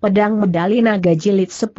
Pedang Medali Naga Jilid 10.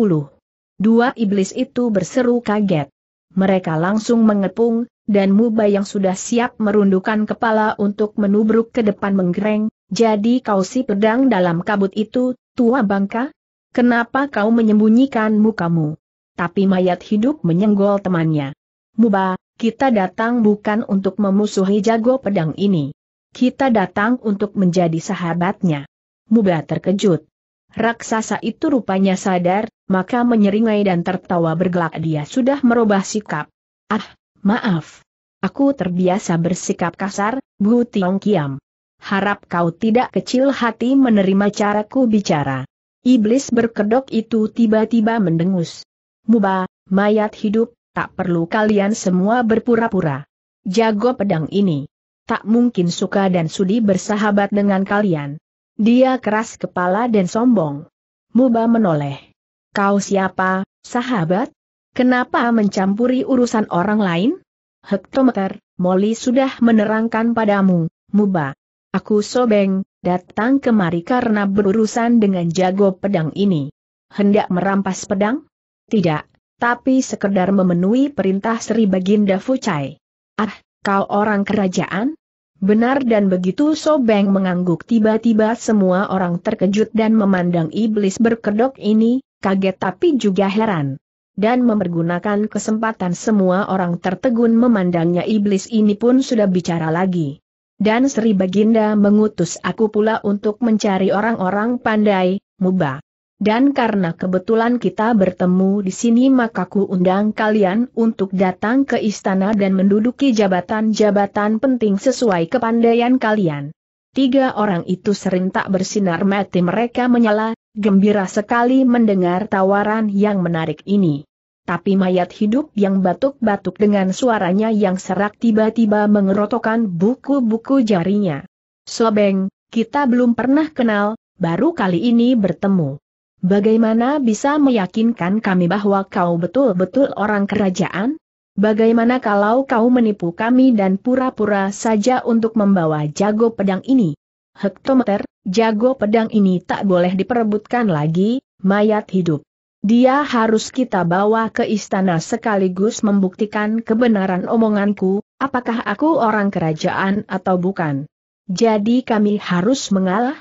Dua iblis itu berseru kaget. Mereka langsung mengepung, dan Muba yang sudah siap merundukkan kepala untuk menubruk ke depan menggereng, jadi kau si pedang dalam kabut itu, tua bangka? Kenapa kau menyembunyikan mukamu? Tapi mayat hidup menyenggol temannya. Muba, kita datang bukan untuk memusuhi jago pedang ini. Kita datang untuk menjadi sahabatnya. Muba terkejut. Raksasa itu rupanya sadar, maka menyeringai dan tertawa bergelak dia sudah merubah sikap. Ah, maaf. Aku terbiasa bersikap kasar, Bu Tiong Kiam. Harap kau tidak kecil hati menerima caraku bicara. Iblis berkedok itu tiba-tiba mendengus. Muba, mayat hidup, tak perlu kalian semua berpura-pura. Jago pedang ini. Tak mungkin suka dan sudi bersahabat dengan kalian. Dia keras kepala dan sombong. Muba menoleh. Kau siapa, sahabat? Kenapa mencampuri urusan orang lain? Hektometer, Molly sudah menerangkan padamu, Muba. Aku sobeng, datang kemari karena berurusan dengan jago pedang ini. Hendak merampas pedang? Tidak, tapi sekedar memenuhi perintah Sri Baginda Fucai. Ah, kau orang kerajaan? Benar dan begitu Sobeng mengangguk tiba-tiba semua orang terkejut dan memandang iblis berkedok ini, kaget tapi juga heran. Dan mempergunakan kesempatan semua orang tertegun memandangnya iblis ini pun sudah bicara lagi. Dan Sri Baginda mengutus aku pula untuk mencari orang-orang pandai, mubah. Dan karena kebetulan kita bertemu di sini maka ku undang kalian untuk datang ke istana dan menduduki jabatan-jabatan penting sesuai kepandaian kalian. Tiga orang itu serentak bersinar mati mereka menyala, gembira sekali mendengar tawaran yang menarik ini. Tapi mayat hidup yang batuk-batuk dengan suaranya yang serak tiba-tiba mengerotokan buku-buku jarinya. Sobeng, kita belum pernah kenal, baru kali ini bertemu. Bagaimana bisa meyakinkan kami bahwa kau betul-betul orang kerajaan? Bagaimana kalau kau menipu kami dan pura-pura saja untuk membawa jago pedang ini? Hektometer, jago pedang ini tak boleh diperebutkan lagi, mayat hidup. Dia harus kita bawa ke istana sekaligus membuktikan kebenaran omonganku, apakah aku orang kerajaan atau bukan. Jadi kami harus mengalah?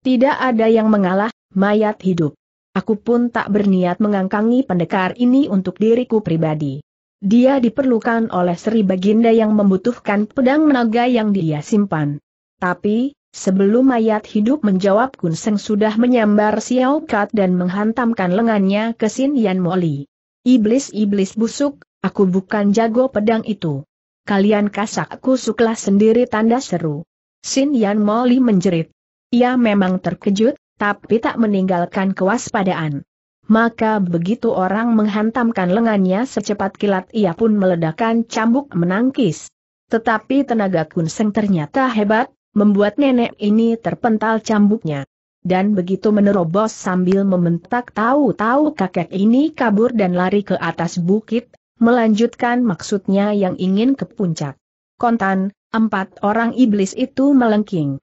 Tidak ada yang mengalah, mayat hidup. Aku pun tak berniat mengangkangi pendekar ini untuk diriku pribadi. Dia diperlukan oleh Sri Baginda yang membutuhkan pedang naga yang dia simpan. Tapi, sebelum mayat hidup menjawab Kunseng sudah menyambar Xiao Kat dan menghantamkan lengannya ke Sin Yan Moli. Iblis-iblis busuk, aku bukan jago pedang itu. Kalian kasak kusuklah sendiri tanda seru. Sin Yan Moli menjerit. Ia memang terkejut, tapi tak meninggalkan kewaspadaan. Maka begitu orang menghantamkan lengannya secepat kilat ia pun meledakkan cambuk menangkis. Tetapi tenaga Kunseng ternyata hebat, membuat nenek ini terpental cambuknya. Dan begitu menerobos sambil mementak tahu-tahu kakek ini kabur dan lari ke atas bukit, melanjutkan maksudnya yang ingin ke puncak. Kontan, empat orang iblis itu melengking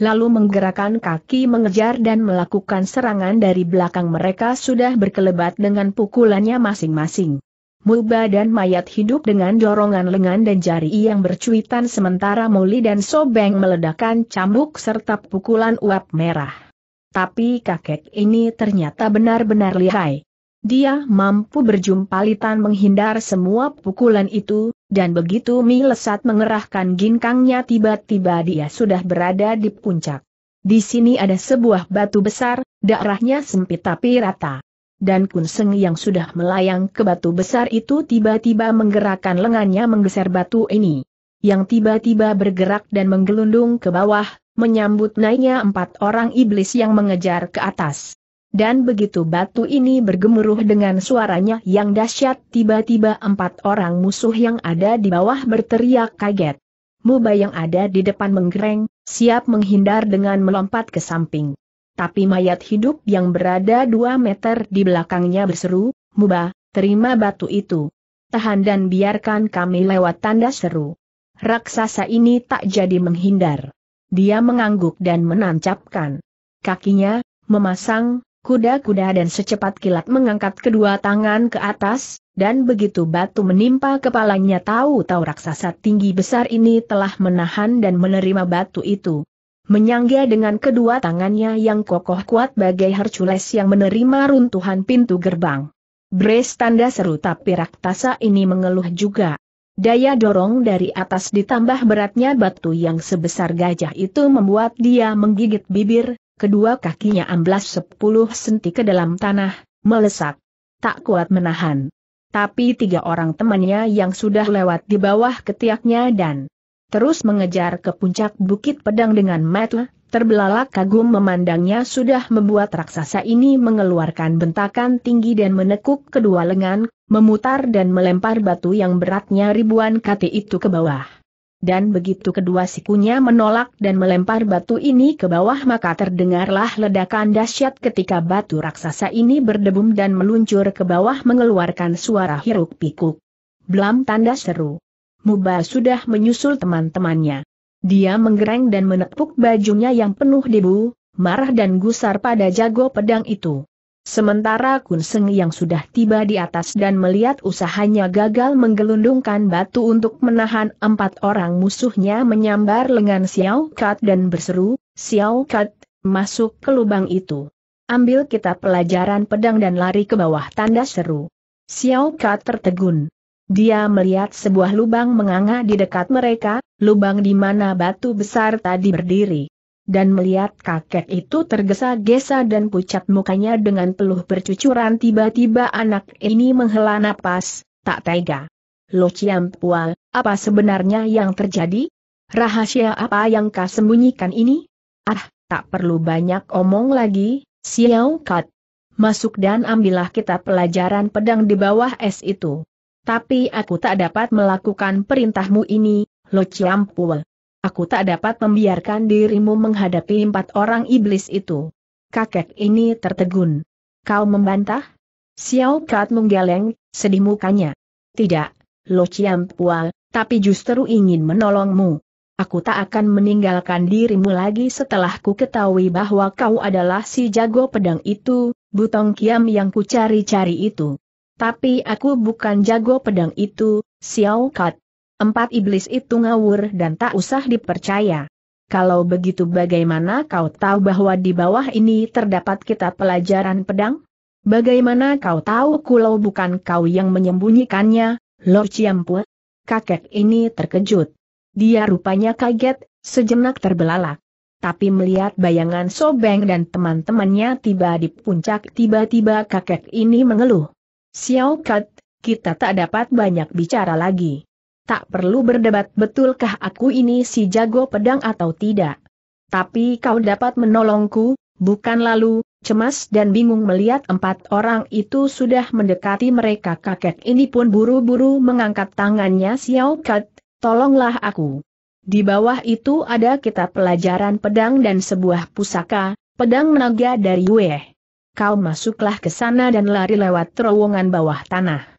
lalu menggerakkan kaki mengejar dan melakukan serangan dari belakang mereka sudah berkelebat dengan pukulannya masing-masing. Mulba dan mayat hidup dengan dorongan lengan dan jari yang bercuitan sementara Moli dan Sobeng meledakkan cambuk serta pukulan uap merah. Tapi kakek ini ternyata benar-benar lihai. Dia mampu berjumpalitan menghindar semua pukulan itu, dan begitu Mi Lesat mengerahkan ginkangnya tiba-tiba dia sudah berada di puncak. Di sini ada sebuah batu besar, daerahnya sempit tapi rata. Dan Kun Kunseng yang sudah melayang ke batu besar itu tiba-tiba menggerakkan lengannya menggeser batu ini. Yang tiba-tiba bergerak dan menggelundung ke bawah, menyambut naiknya empat orang iblis yang mengejar ke atas. Dan begitu batu ini bergemuruh dengan suaranya yang dahsyat, tiba-tiba empat orang musuh yang ada di bawah berteriak kaget. Muba yang ada di depan menggereng, siap menghindar dengan melompat ke samping. Tapi mayat hidup yang berada dua meter di belakangnya berseru, Muba, terima batu itu. Tahan dan biarkan kami lewat tanda seru. Raksasa ini tak jadi menghindar. Dia mengangguk dan menancapkan kakinya, memasang, kuda-kuda dan secepat kilat mengangkat kedua tangan ke atas, dan begitu batu menimpa kepalanya tahu-tahu raksasa tinggi besar ini telah menahan dan menerima batu itu. Menyangga dengan kedua tangannya yang kokoh kuat bagai Hercules yang menerima runtuhan pintu gerbang. Bres tanda seru tapi raksasa ini mengeluh juga. Daya dorong dari atas ditambah beratnya batu yang sebesar gajah itu membuat dia menggigit bibir, kedua kakinya amblas sepuluh senti ke dalam tanah, melesak. Tak kuat menahan. Tapi tiga orang temannya yang sudah lewat di bawah ketiaknya dan terus mengejar ke puncak bukit pedang dengan mata terbelalak kagum memandangnya sudah membuat raksasa ini mengeluarkan bentakan tinggi dan menekuk kedua lengan, memutar dan melempar batu yang beratnya ribuan kati itu ke bawah dan begitu kedua sikunya menolak dan melempar batu ini ke bawah maka terdengarlah ledakan dahsyat ketika batu raksasa ini berdebum dan meluncur ke bawah mengeluarkan suara hiruk pikuk. Blam tanda seru. Muba sudah menyusul teman-temannya. Dia menggereng dan menepuk bajunya yang penuh debu, marah dan gusar pada jago pedang itu. Sementara Kun Seng yang sudah tiba di atas dan melihat usahanya gagal menggelundungkan batu untuk menahan empat orang musuhnya menyambar lengan Xiao Kat dan berseru, Xiao Kat, masuk ke lubang itu. Ambil kita pelajaran pedang dan lari ke bawah tanda seru. Xiao Kat tertegun. Dia melihat sebuah lubang menganga di dekat mereka, lubang di mana batu besar tadi berdiri dan melihat kakek itu tergesa-gesa dan pucat mukanya dengan peluh bercucuran tiba-tiba anak ini menghela napas, tak tega. Lo Ciampual, apa sebenarnya yang terjadi? Rahasia apa yang kau sembunyikan ini? Ah, tak perlu banyak omong lagi, Xiao Kat. Masuk dan ambillah kita pelajaran pedang di bawah es itu. Tapi aku tak dapat melakukan perintahmu ini, Lo Ciampual aku tak dapat membiarkan dirimu menghadapi empat orang iblis itu. Kakek ini tertegun. Kau membantah? Xiao Kat menggeleng, sedih mukanya. Tidak, Lo Chiam Pua, tapi justru ingin menolongmu. Aku tak akan meninggalkan dirimu lagi setelah ku ketahui bahwa kau adalah si jago pedang itu, butong kiam yang ku cari-cari itu. Tapi aku bukan jago pedang itu, Xiao Kat, Empat iblis itu ngawur dan tak usah dipercaya. Kalau begitu bagaimana kau tahu bahwa di bawah ini terdapat kitab pelajaran pedang? Bagaimana kau tahu kulau bukan kau yang menyembunyikannya, Lord Ciampu? Kakek ini terkejut. Dia rupanya kaget, sejenak terbelalak. Tapi melihat bayangan Sobeng dan teman-temannya tiba di puncak tiba-tiba kakek ini mengeluh. Xiao Kat, kita tak dapat banyak bicara lagi. Tak perlu berdebat betulkah aku ini si jago pedang atau tidak. Tapi kau dapat menolongku, bukan lalu, cemas dan bingung melihat empat orang itu sudah mendekati mereka kakek ini pun buru-buru mengangkat tangannya Xiao Kat, tolonglah aku. Di bawah itu ada kitab pelajaran pedang dan sebuah pusaka, pedang naga dari Weh. Kau masuklah ke sana dan lari lewat terowongan bawah tanah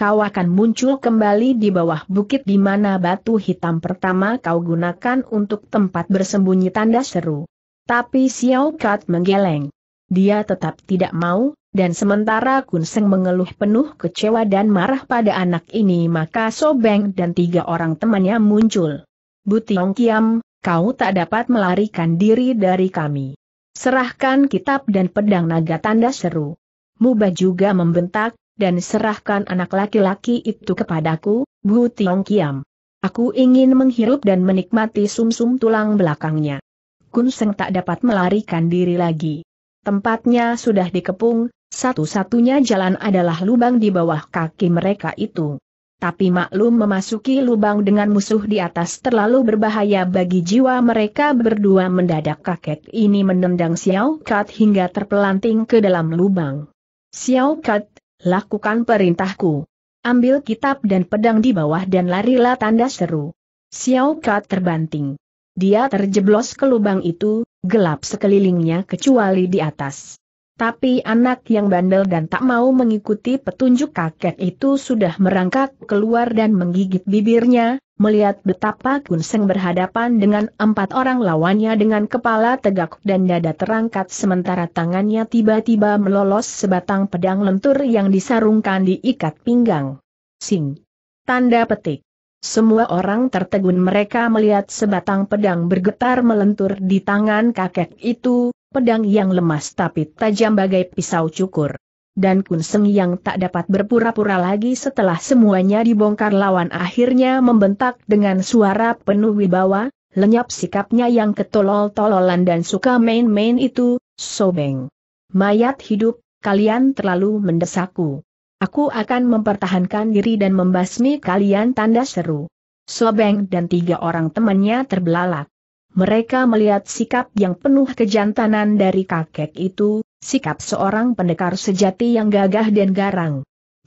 kau akan muncul kembali di bawah bukit di mana batu hitam pertama kau gunakan untuk tempat bersembunyi tanda seru. Tapi Xiao Kat menggeleng. Dia tetap tidak mau, dan sementara Kun Seng mengeluh penuh kecewa dan marah pada anak ini maka Sobeng dan tiga orang temannya muncul. Butiong Kiam, kau tak dapat melarikan diri dari kami. Serahkan kitab dan pedang naga tanda seru. Muba juga membentak, dan serahkan anak laki-laki itu kepadaku, Bu Tiong Kiam. Aku ingin menghirup dan menikmati sumsum -sum tulang belakangnya. Kun Seng tak dapat melarikan diri lagi. Tempatnya sudah dikepung, satu-satunya jalan adalah lubang di bawah kaki mereka itu. Tapi maklum memasuki lubang dengan musuh di atas terlalu berbahaya bagi jiwa mereka berdua mendadak kakek ini menendang Xiao Kat hingga terpelanting ke dalam lubang. Xiao Kat Lakukan perintahku. Ambil kitab dan pedang di bawah dan larilah tanda seru. Xiao Ka terbanting. Dia terjeblos ke lubang itu, gelap sekelilingnya kecuali di atas. Tapi anak yang bandel dan tak mau mengikuti petunjuk kakek itu sudah merangkak keluar dan menggigit bibirnya, melihat betapa Kunseng berhadapan dengan empat orang lawannya dengan kepala tegak dan dada terangkat sementara tangannya tiba-tiba melolos sebatang pedang lentur yang disarungkan di ikat pinggang. Sing. Tanda petik. Semua orang tertegun mereka melihat sebatang pedang bergetar melentur di tangan kakek itu, pedang yang lemas tapi tajam bagai pisau cukur dan Kun Seng yang tak dapat berpura-pura lagi setelah semuanya dibongkar lawan akhirnya membentak dengan suara penuh wibawa, lenyap sikapnya yang ketolol-tololan dan suka main-main itu, sobeng. Mayat hidup, kalian terlalu mendesakku. Aku akan mempertahankan diri dan membasmi kalian tanda seru. Sobeng dan tiga orang temannya terbelalak. Mereka melihat sikap yang penuh kejantanan dari kakek itu, Sikap seorang pendekar sejati yang gagah dan garang.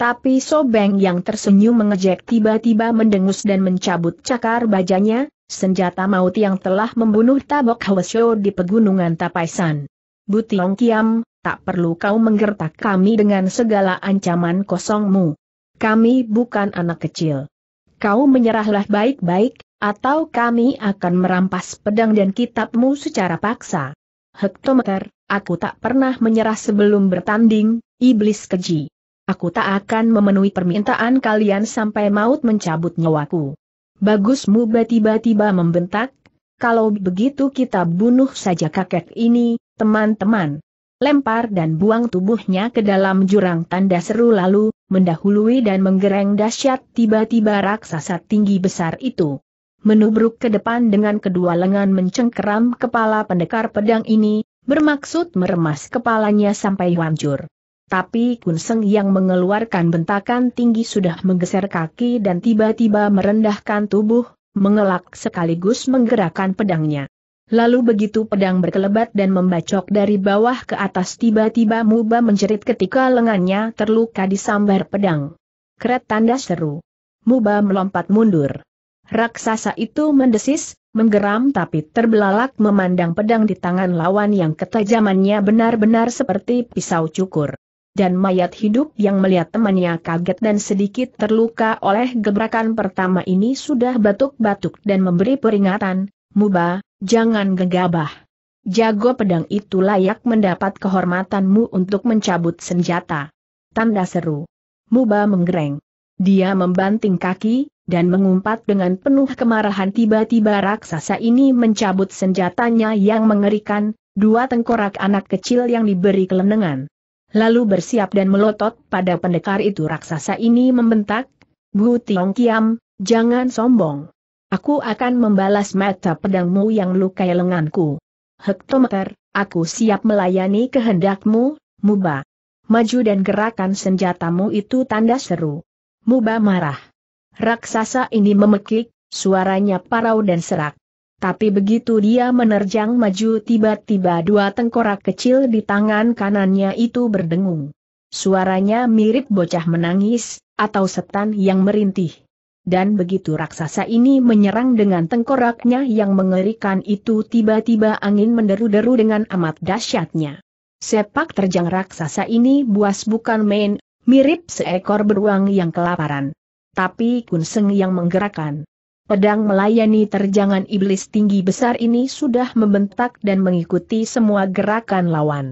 Tapi Sobeng yang tersenyum mengejek tiba-tiba mendengus dan mencabut cakar bajanya, senjata maut yang telah membunuh Tabok Hwasyo di pegunungan Tapaisan. Butiong Kiam, tak perlu kau menggertak kami dengan segala ancaman kosongmu. Kami bukan anak kecil. Kau menyerahlah baik-baik, atau kami akan merampas pedang dan kitabmu secara paksa hektometer, aku tak pernah menyerah sebelum bertanding, iblis keji. Aku tak akan memenuhi permintaan kalian sampai maut mencabut nyawaku. Bagusmu, tiba-tiba membentak, kalau begitu kita bunuh saja kakek ini, teman-teman. Lempar dan buang tubuhnya ke dalam jurang tanda seru lalu, mendahului dan menggereng dahsyat tiba-tiba raksasa tinggi besar itu menubruk ke depan dengan kedua lengan mencengkeram kepala pendekar pedang ini, bermaksud meremas kepalanya sampai hancur. Tapi Kunseng yang mengeluarkan bentakan tinggi sudah menggeser kaki dan tiba-tiba merendahkan tubuh, mengelak sekaligus menggerakkan pedangnya. Lalu begitu pedang berkelebat dan membacok dari bawah ke atas tiba-tiba Muba menjerit ketika lengannya terluka di sambar pedang. Kret tanda seru. Muba melompat mundur. Raksasa itu mendesis, menggeram tapi terbelalak memandang pedang di tangan lawan yang ketajamannya benar-benar seperti pisau cukur. Dan mayat hidup yang melihat temannya kaget dan sedikit terluka oleh gebrakan pertama ini sudah batuk-batuk dan memberi peringatan, Muba, jangan gegabah. Jago pedang itu layak mendapat kehormatanmu untuk mencabut senjata. Tanda seru. Muba menggereng. Dia membanting kaki, dan mengumpat dengan penuh kemarahan tiba-tiba raksasa ini mencabut senjatanya yang mengerikan, dua tengkorak anak kecil yang diberi kelenengan. Lalu bersiap dan melotot pada pendekar itu raksasa ini membentak, Bu Tiong Kiam, jangan sombong. Aku akan membalas mata pedangmu yang lukai lenganku. Hektometer, aku siap melayani kehendakmu, Muba. Maju dan gerakan senjatamu itu tanda seru. Muba marah. Raksasa ini memekik, suaranya parau dan serak. Tapi begitu dia menerjang maju tiba-tiba dua tengkorak kecil di tangan kanannya itu berdengung. Suaranya mirip bocah menangis, atau setan yang merintih. Dan begitu raksasa ini menyerang dengan tengkoraknya yang mengerikan itu tiba-tiba angin menderu-deru dengan amat dahsyatnya. Sepak terjang raksasa ini buas bukan main, mirip seekor beruang yang kelaparan tapi Kun Seng yang menggerakkan. Pedang melayani terjangan iblis tinggi besar ini sudah membentak dan mengikuti semua gerakan lawan.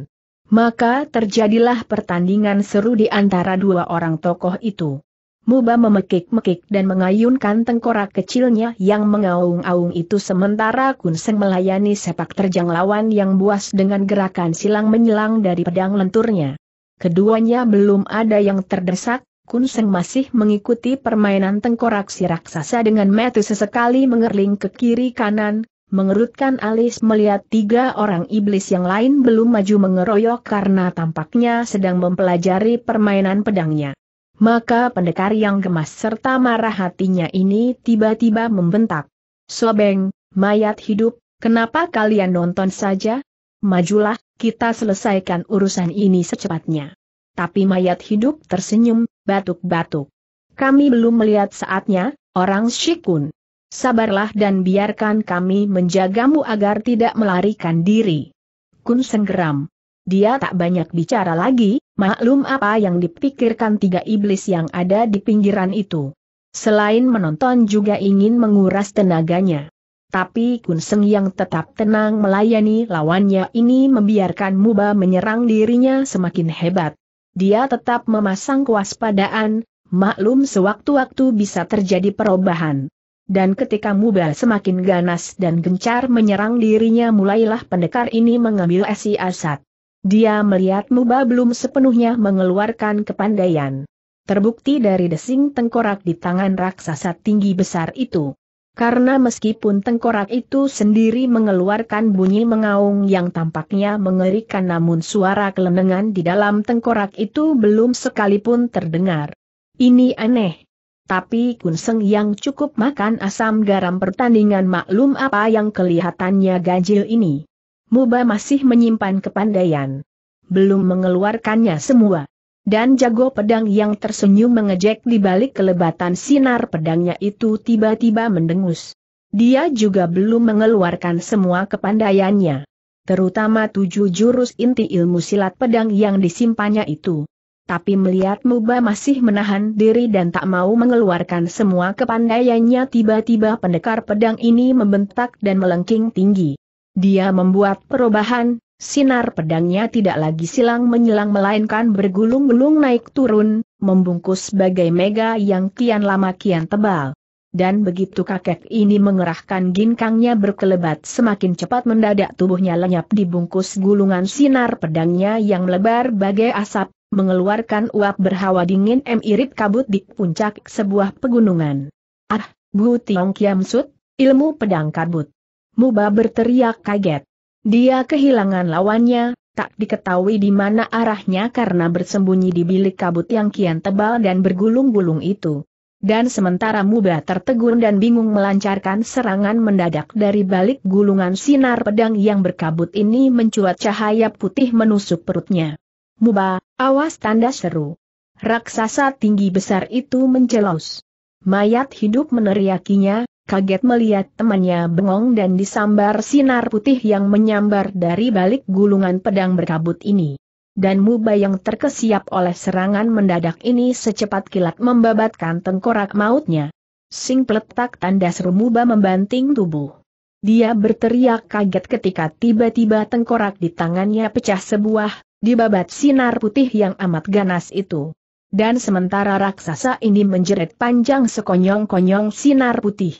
Maka terjadilah pertandingan seru di antara dua orang tokoh itu. Muba memekik-mekik dan mengayunkan tengkorak kecilnya yang mengaung-aung itu sementara Kun Seng melayani sepak terjang lawan yang buas dengan gerakan silang menyilang dari pedang lenturnya. Keduanya belum ada yang terdesak, Kun Seng masih mengikuti permainan tengkorak si raksasa dengan metu sesekali mengerling ke kiri kanan, mengerutkan alis melihat tiga orang iblis yang lain belum maju mengeroyok karena tampaknya sedang mempelajari permainan pedangnya. Maka pendekar yang gemas serta marah hatinya ini tiba-tiba membentak. Sobeng, mayat hidup, kenapa kalian nonton saja? Majulah, kita selesaikan urusan ini secepatnya tapi mayat hidup tersenyum, batuk-batuk. Kami belum melihat saatnya, orang Shikun. Sabarlah dan biarkan kami menjagamu agar tidak melarikan diri. Kun senggeram. Dia tak banyak bicara lagi, maklum apa yang dipikirkan tiga iblis yang ada di pinggiran itu. Selain menonton juga ingin menguras tenaganya. Tapi Kun Seng yang tetap tenang melayani lawannya ini membiarkan Muba menyerang dirinya semakin hebat dia tetap memasang kewaspadaan, maklum sewaktu-waktu bisa terjadi perubahan. Dan ketika Mubal semakin ganas dan gencar menyerang dirinya mulailah pendekar ini mengambil esi asat. Dia melihat Muba belum sepenuhnya mengeluarkan kepandaian. Terbukti dari desing tengkorak di tangan raksasa tinggi besar itu. Karena meskipun tengkorak itu sendiri mengeluarkan bunyi mengaung yang tampaknya mengerikan namun suara kelenengan di dalam tengkorak itu belum sekalipun terdengar. Ini aneh. Tapi Kunseng yang cukup makan asam garam pertandingan maklum apa yang kelihatannya ganjil ini. Muba masih menyimpan kepandaian. Belum mengeluarkannya semua. Dan jago pedang yang tersenyum mengejek di balik kelebatan sinar pedangnya itu tiba-tiba mendengus. Dia juga belum mengeluarkan semua kepandaiannya. Terutama tujuh jurus inti ilmu silat pedang yang disimpannya itu. Tapi melihat Muba masih menahan diri dan tak mau mengeluarkan semua kepandaiannya tiba-tiba pendekar pedang ini membentak dan melengking tinggi. Dia membuat perubahan, Sinar pedangnya tidak lagi silang menyilang melainkan bergulung-gulung naik turun, membungkus bagai mega yang kian lama kian tebal. Dan begitu kakek ini mengerahkan ginkangnya berkelebat semakin cepat mendadak tubuhnya lenyap dibungkus gulungan sinar pedangnya yang melebar bagai asap, mengeluarkan uap berhawa dingin mirip kabut di puncak sebuah pegunungan. Ah, Bu Tiong Kiam Sut, ilmu pedang kabut. Muba berteriak kaget. Dia kehilangan lawannya, tak diketahui di mana arahnya karena bersembunyi di bilik kabut yang kian tebal dan bergulung-gulung itu. Dan sementara Muba tertegun dan bingung melancarkan serangan mendadak dari balik gulungan sinar pedang yang berkabut ini mencuat cahaya putih menusuk perutnya. Muba, awas tanda seru. Raksasa tinggi besar itu menjelaus. Mayat hidup meneriakinya, kaget melihat temannya bengong dan disambar sinar putih yang menyambar dari balik gulungan pedang berkabut ini. Dan Muba yang terkesiap oleh serangan mendadak ini secepat kilat membabatkan tengkorak mautnya. Sing peletak tanda seru Muba membanting tubuh. Dia berteriak kaget ketika tiba-tiba tengkorak di tangannya pecah sebuah, dibabat sinar putih yang amat ganas itu. Dan sementara raksasa ini menjerit panjang sekonyong-konyong sinar putih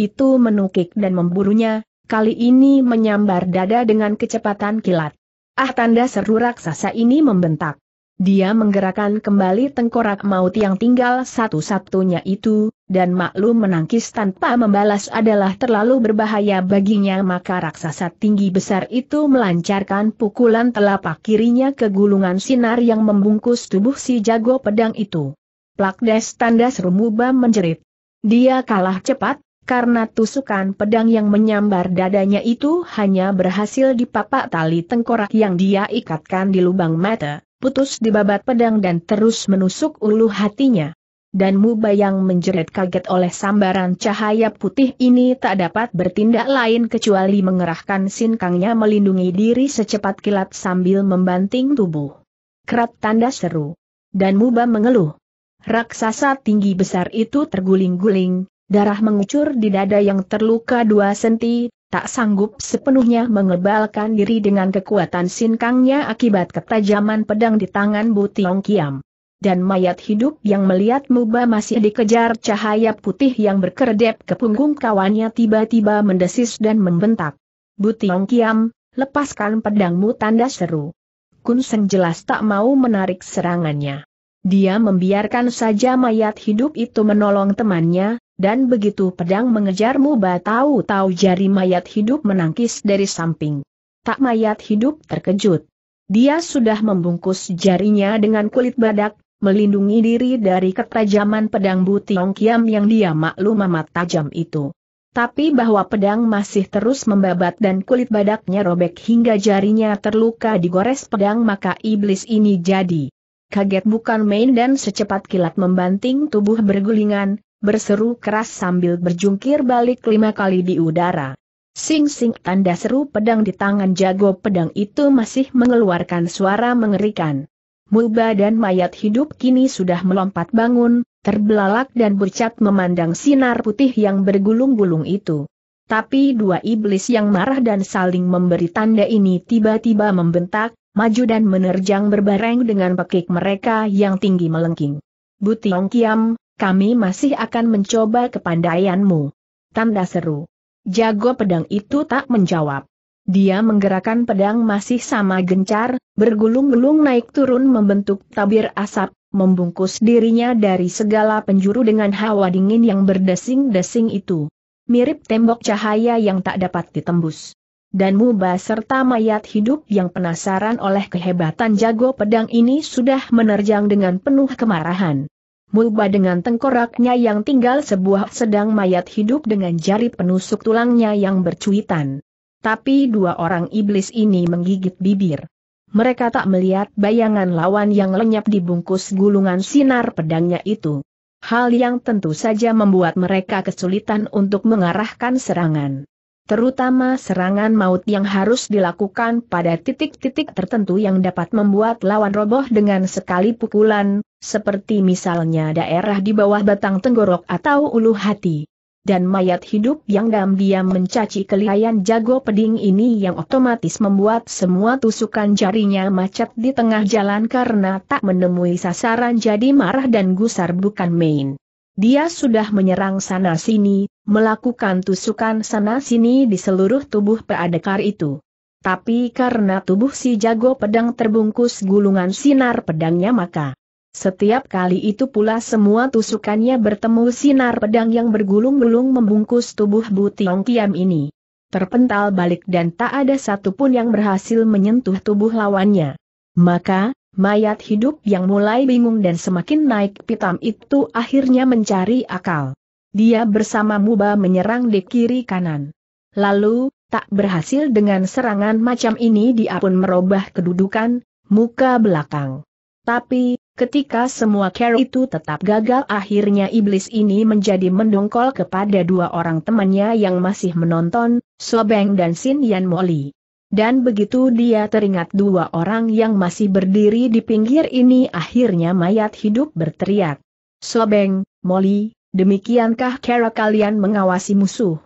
itu menukik dan memburunya, kali ini menyambar dada dengan kecepatan kilat. Ah tanda seru raksasa ini membentak. Dia menggerakkan kembali tengkorak maut yang tinggal satu-satunya itu, dan maklum menangkis tanpa membalas adalah terlalu berbahaya baginya maka raksasa tinggi besar itu melancarkan pukulan telapak kirinya ke gulungan sinar yang membungkus tubuh si jago pedang itu. Plakdes tanda seru menjerit. Dia kalah cepat, karena tusukan pedang yang menyambar dadanya itu hanya berhasil dipapak tali tengkorak yang dia ikatkan di lubang mata, putus di babat pedang dan terus menusuk ulu hatinya. Dan yang menjerit kaget oleh sambaran cahaya putih ini tak dapat bertindak lain kecuali mengerahkan sinkangnya melindungi diri secepat kilat sambil membanting tubuh. Kerat tanda seru. Dan Muba mengeluh. Raksasa tinggi besar itu terguling-guling, Darah mengucur di dada yang terluka dua senti, tak sanggup sepenuhnya mengebalkan diri dengan kekuatan sinkangnya akibat ketajaman pedang di tangan Tiong Kiam. Dan mayat hidup yang melihat Muba masih dikejar cahaya putih yang berkedip ke punggung kawannya tiba-tiba mendesis dan membentak. Tiong Kiam, lepaskan pedangmu tanda seru. Kun Seng jelas tak mau menarik serangannya. Dia membiarkan saja mayat hidup itu menolong temannya, dan begitu pedang mengejarmu ba tahu-tahu jari mayat hidup menangkis dari samping. Tak mayat hidup terkejut. Dia sudah membungkus jarinya dengan kulit badak, melindungi diri dari ketajaman pedang Butiong Kiam yang dia maklum amat tajam itu. Tapi bahwa pedang masih terus membabat dan kulit badaknya robek hingga jarinya terluka digores pedang maka iblis ini jadi. Kaget bukan main dan secepat kilat membanting tubuh bergulingan, berseru keras sambil berjungkir balik lima kali di udara. Sing-sing tanda seru pedang di tangan jago pedang itu masih mengeluarkan suara mengerikan. Muba dan mayat hidup kini sudah melompat bangun, terbelalak dan bercat memandang sinar putih yang bergulung-gulung itu. Tapi dua iblis yang marah dan saling memberi tanda ini tiba-tiba membentak, maju dan menerjang berbareng dengan pekik mereka yang tinggi melengking. Butiong Kiam, kami masih akan mencoba kepandaianmu. Tanda seru. Jago pedang itu tak menjawab. Dia menggerakkan pedang masih sama gencar, bergulung-gulung naik turun membentuk tabir asap, membungkus dirinya dari segala penjuru dengan hawa dingin yang berdesing-desing itu. Mirip tembok cahaya yang tak dapat ditembus. Dan Muba serta mayat hidup yang penasaran oleh kehebatan jago pedang ini sudah menerjang dengan penuh kemarahan. Mulba dengan tengkoraknya yang tinggal sebuah sedang mayat hidup dengan jari penusuk tulangnya yang bercuitan. Tapi dua orang iblis ini menggigit bibir. Mereka tak melihat bayangan lawan yang lenyap dibungkus gulungan sinar pedangnya itu. Hal yang tentu saja membuat mereka kesulitan untuk mengarahkan serangan. Terutama serangan maut yang harus dilakukan pada titik-titik tertentu yang dapat membuat lawan roboh dengan sekali pukulan, seperti misalnya daerah di bawah batang tenggorok atau ulu hati. Dan mayat hidup yang diam-diam mencaci kelihayan jago peding ini yang otomatis membuat semua tusukan jarinya macet di tengah jalan karena tak menemui sasaran jadi marah dan gusar bukan main. Dia sudah menyerang sana-sini, melakukan tusukan sana-sini di seluruh tubuh peadekar itu. Tapi karena tubuh si jago pedang terbungkus gulungan sinar pedangnya maka setiap kali itu pula semua tusukannya bertemu sinar pedang yang bergulung-gulung membungkus tubuh Bu Tiong Kiam ini. Terpental balik dan tak ada satupun yang berhasil menyentuh tubuh lawannya. Maka, mayat hidup yang mulai bingung dan semakin naik pitam itu akhirnya mencari akal. Dia bersama Muba menyerang di kiri kanan. Lalu, tak berhasil dengan serangan macam ini dia pun merubah kedudukan, muka belakang. Tapi, Ketika semua care itu tetap gagal akhirnya iblis ini menjadi mendongkol kepada dua orang temannya yang masih menonton, Sobeng dan Sin Yan Moli. Dan begitu dia teringat dua orang yang masih berdiri di pinggir ini akhirnya mayat hidup berteriak. Sobeng, Moli, demikiankah cara kalian mengawasi musuh?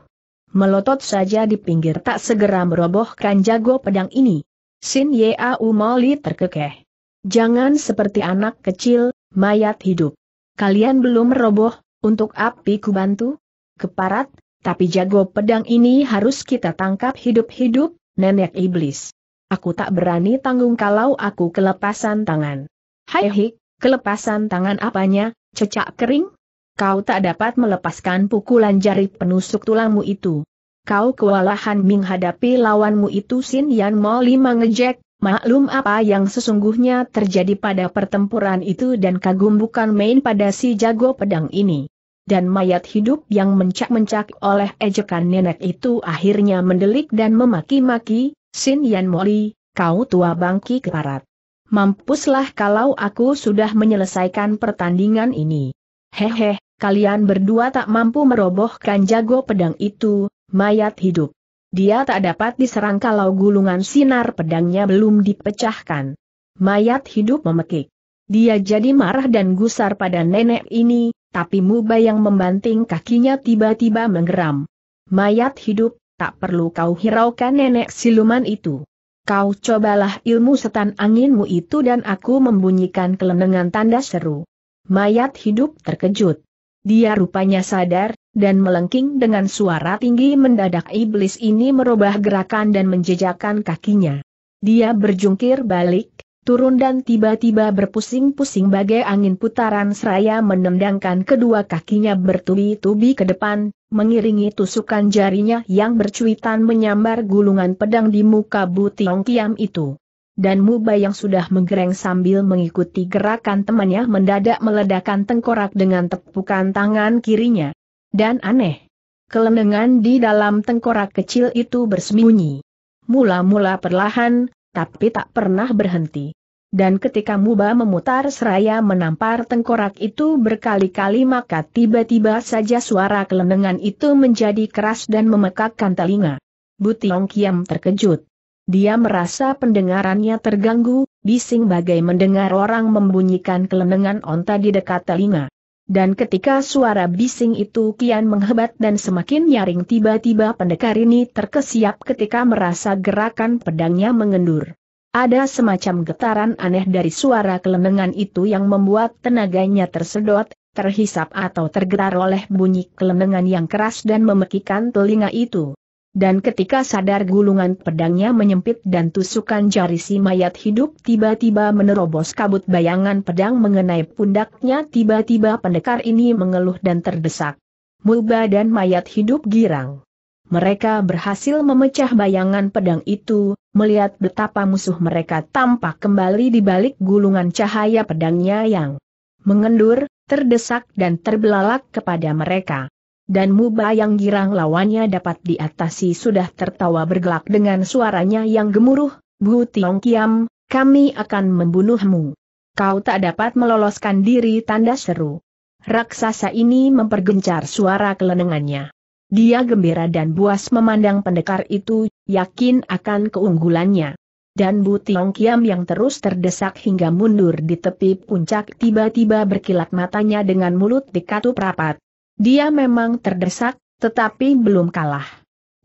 Melotot saja di pinggir tak segera merobohkan jago pedang ini. Sin Yau Moli terkekeh. Jangan seperti anak kecil, mayat hidup. Kalian belum roboh, untuk api ku bantu? Keparat, tapi jago pedang ini harus kita tangkap hidup-hidup, nenek iblis. Aku tak berani tanggung kalau aku kelepasan tangan. Hai hik, kelepasan tangan apanya, cecak kering? Kau tak dapat melepaskan pukulan jari penusuk tulangmu itu. Kau kewalahan menghadapi lawanmu itu Sin Yan Mo lima ngejek, Maklum apa yang sesungguhnya terjadi pada pertempuran itu dan kagum bukan main pada si jago pedang ini. Dan mayat hidup yang mencak-mencak oleh ejekan nenek itu akhirnya mendelik dan memaki-maki, Sin Yan Moli, kau tua bangki keparat. Mampuslah kalau aku sudah menyelesaikan pertandingan ini. Hehe, kalian berdua tak mampu merobohkan jago pedang itu, mayat hidup. Dia tak dapat diserang kalau gulungan sinar pedangnya belum dipecahkan. Mayat hidup memekik. Dia jadi marah dan gusar pada nenek ini, tapi Muba yang membanting kakinya tiba-tiba menggeram. Mayat hidup, tak perlu kau hiraukan nenek siluman itu. Kau cobalah ilmu setan anginmu itu dan aku membunyikan kelenengan tanda seru. Mayat hidup terkejut. Dia rupanya sadar, dan melengking dengan suara tinggi mendadak iblis ini merubah gerakan dan menjejakkan kakinya. Dia berjungkir balik, turun dan tiba-tiba berpusing-pusing bagai angin putaran seraya menendangkan kedua kakinya bertubi-tubi ke depan, mengiringi tusukan jarinya yang bercuitan menyambar gulungan pedang di muka Butiong Kiam itu dan Muba yang sudah menggereng sambil mengikuti gerakan temannya mendadak meledakkan tengkorak dengan tepukan tangan kirinya. Dan aneh. Kelenengan di dalam tengkorak kecil itu bersembunyi. Mula-mula perlahan, tapi tak pernah berhenti. Dan ketika Muba memutar seraya menampar tengkorak itu berkali-kali maka tiba-tiba saja suara kelenengan itu menjadi keras dan memekakkan telinga. Butiong Kiam terkejut. Dia merasa pendengarannya terganggu, bising bagai mendengar orang membunyikan kelenengan onta di dekat telinga. Dan ketika suara bising itu kian menghebat dan semakin nyaring tiba-tiba pendekar ini terkesiap ketika merasa gerakan pedangnya mengendur. Ada semacam getaran aneh dari suara kelemengan itu yang membuat tenaganya tersedot, terhisap atau tergetar oleh bunyi kelemengan yang keras dan memekikan telinga itu dan ketika sadar gulungan pedangnya menyempit dan tusukan jari si mayat hidup tiba-tiba menerobos kabut bayangan pedang mengenai pundaknya tiba-tiba pendekar ini mengeluh dan terdesak. Mulba dan mayat hidup girang. Mereka berhasil memecah bayangan pedang itu, melihat betapa musuh mereka tampak kembali di balik gulungan cahaya pedangnya yang mengendur, terdesak dan terbelalak kepada mereka. Dan Muba yang girang lawannya dapat diatasi sudah tertawa bergelak dengan suaranya yang gemuruh, Bu Tiong Kiam, kami akan membunuhmu. Kau tak dapat meloloskan diri tanda seru. Raksasa ini mempergencar suara kelenengannya. Dia gembira dan buas memandang pendekar itu, yakin akan keunggulannya. Dan Bu Tiong Kiam yang terus terdesak hingga mundur di tepi puncak tiba-tiba berkilat matanya dengan mulut dikatup rapat. Dia memang terdesak, tetapi belum kalah.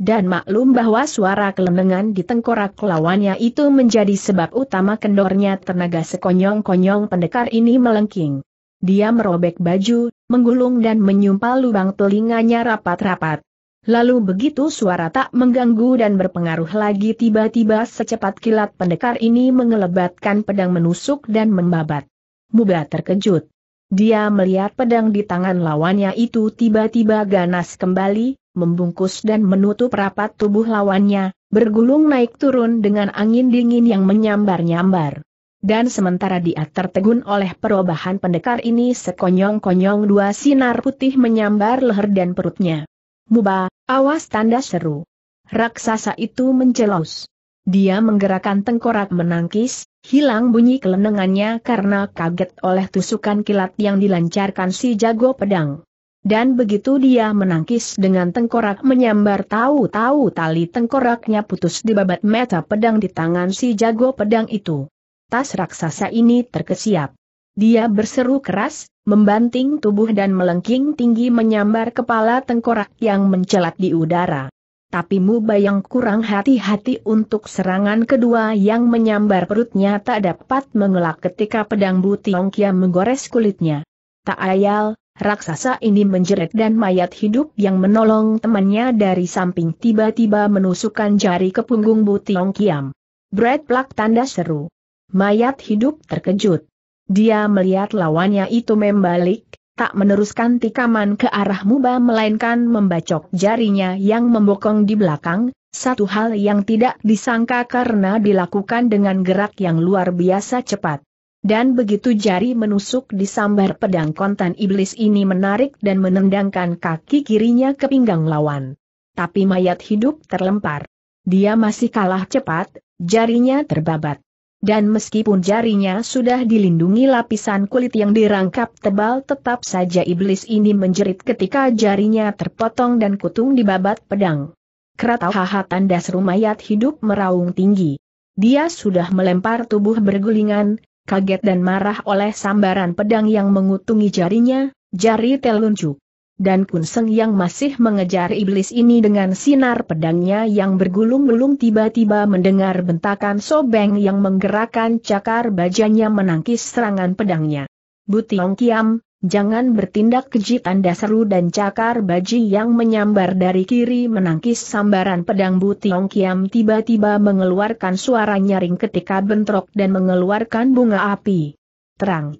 Dan maklum bahwa suara kelenengan di tengkorak lawannya itu menjadi sebab utama kendornya tenaga sekonyong-konyong pendekar ini melengking. Dia merobek baju, menggulung dan menyumpal lubang telinganya rapat-rapat. Lalu begitu suara tak mengganggu dan berpengaruh lagi tiba-tiba secepat kilat pendekar ini mengelebatkan pedang menusuk dan membabat. Muba terkejut. Dia melihat pedang di tangan lawannya itu tiba-tiba ganas kembali, membungkus dan menutup rapat tubuh lawannya, bergulung naik turun dengan angin dingin yang menyambar-nyambar. Dan sementara dia tertegun oleh perubahan pendekar ini sekonyong-konyong dua sinar putih menyambar leher dan perutnya. Muba, awas tanda seru. Raksasa itu mencelos. Dia menggerakkan tengkorak menangkis, Hilang bunyi kelenengannya karena kaget oleh tusukan kilat yang dilancarkan si jago pedang. Dan begitu dia menangkis dengan tengkorak menyambar tahu-tahu tali tengkoraknya putus di babat meta pedang di tangan si jago pedang itu. Tas raksasa ini terkesiap. Dia berseru keras, membanting tubuh dan melengking tinggi menyambar kepala tengkorak yang mencelat di udara tapi Mu Bayang kurang hati-hati untuk serangan kedua yang menyambar perutnya tak dapat mengelak ketika pedang Butiong Kiam menggores kulitnya. Tak ayal, raksasa ini menjerit dan mayat hidup yang menolong temannya dari samping tiba-tiba menusukkan jari ke punggung Butiong Kiam. Brad Plak tanda seru. Mayat hidup terkejut. Dia melihat lawannya itu membalik, tak meneruskan tikaman ke arah Muba melainkan membacok jarinya yang membokong di belakang, satu hal yang tidak disangka karena dilakukan dengan gerak yang luar biasa cepat. Dan begitu jari menusuk di sambar pedang kontan iblis ini menarik dan menendangkan kaki kirinya ke pinggang lawan. Tapi mayat hidup terlempar. Dia masih kalah cepat, jarinya terbabat. Dan meskipun jarinya sudah dilindungi lapisan kulit yang dirangkap tebal tetap saja iblis ini menjerit ketika jarinya terpotong dan kutung dibabat pedang. Keratau tandas tanda serumayat hidup meraung tinggi. Dia sudah melempar tubuh bergulingan, kaget dan marah oleh sambaran pedang yang mengutungi jarinya, jari telunjuk dan Kun Kunseng yang masih mengejar iblis ini dengan sinar pedangnya yang bergulung-gulung tiba-tiba mendengar bentakan sobeng yang menggerakkan cakar bajanya menangkis serangan pedangnya. Butiong Kiam, jangan bertindak keji tanda seru dan cakar baji yang menyambar dari kiri menangkis sambaran pedang Butiong Kiam tiba-tiba mengeluarkan suara nyaring ketika bentrok dan mengeluarkan bunga api. Terang.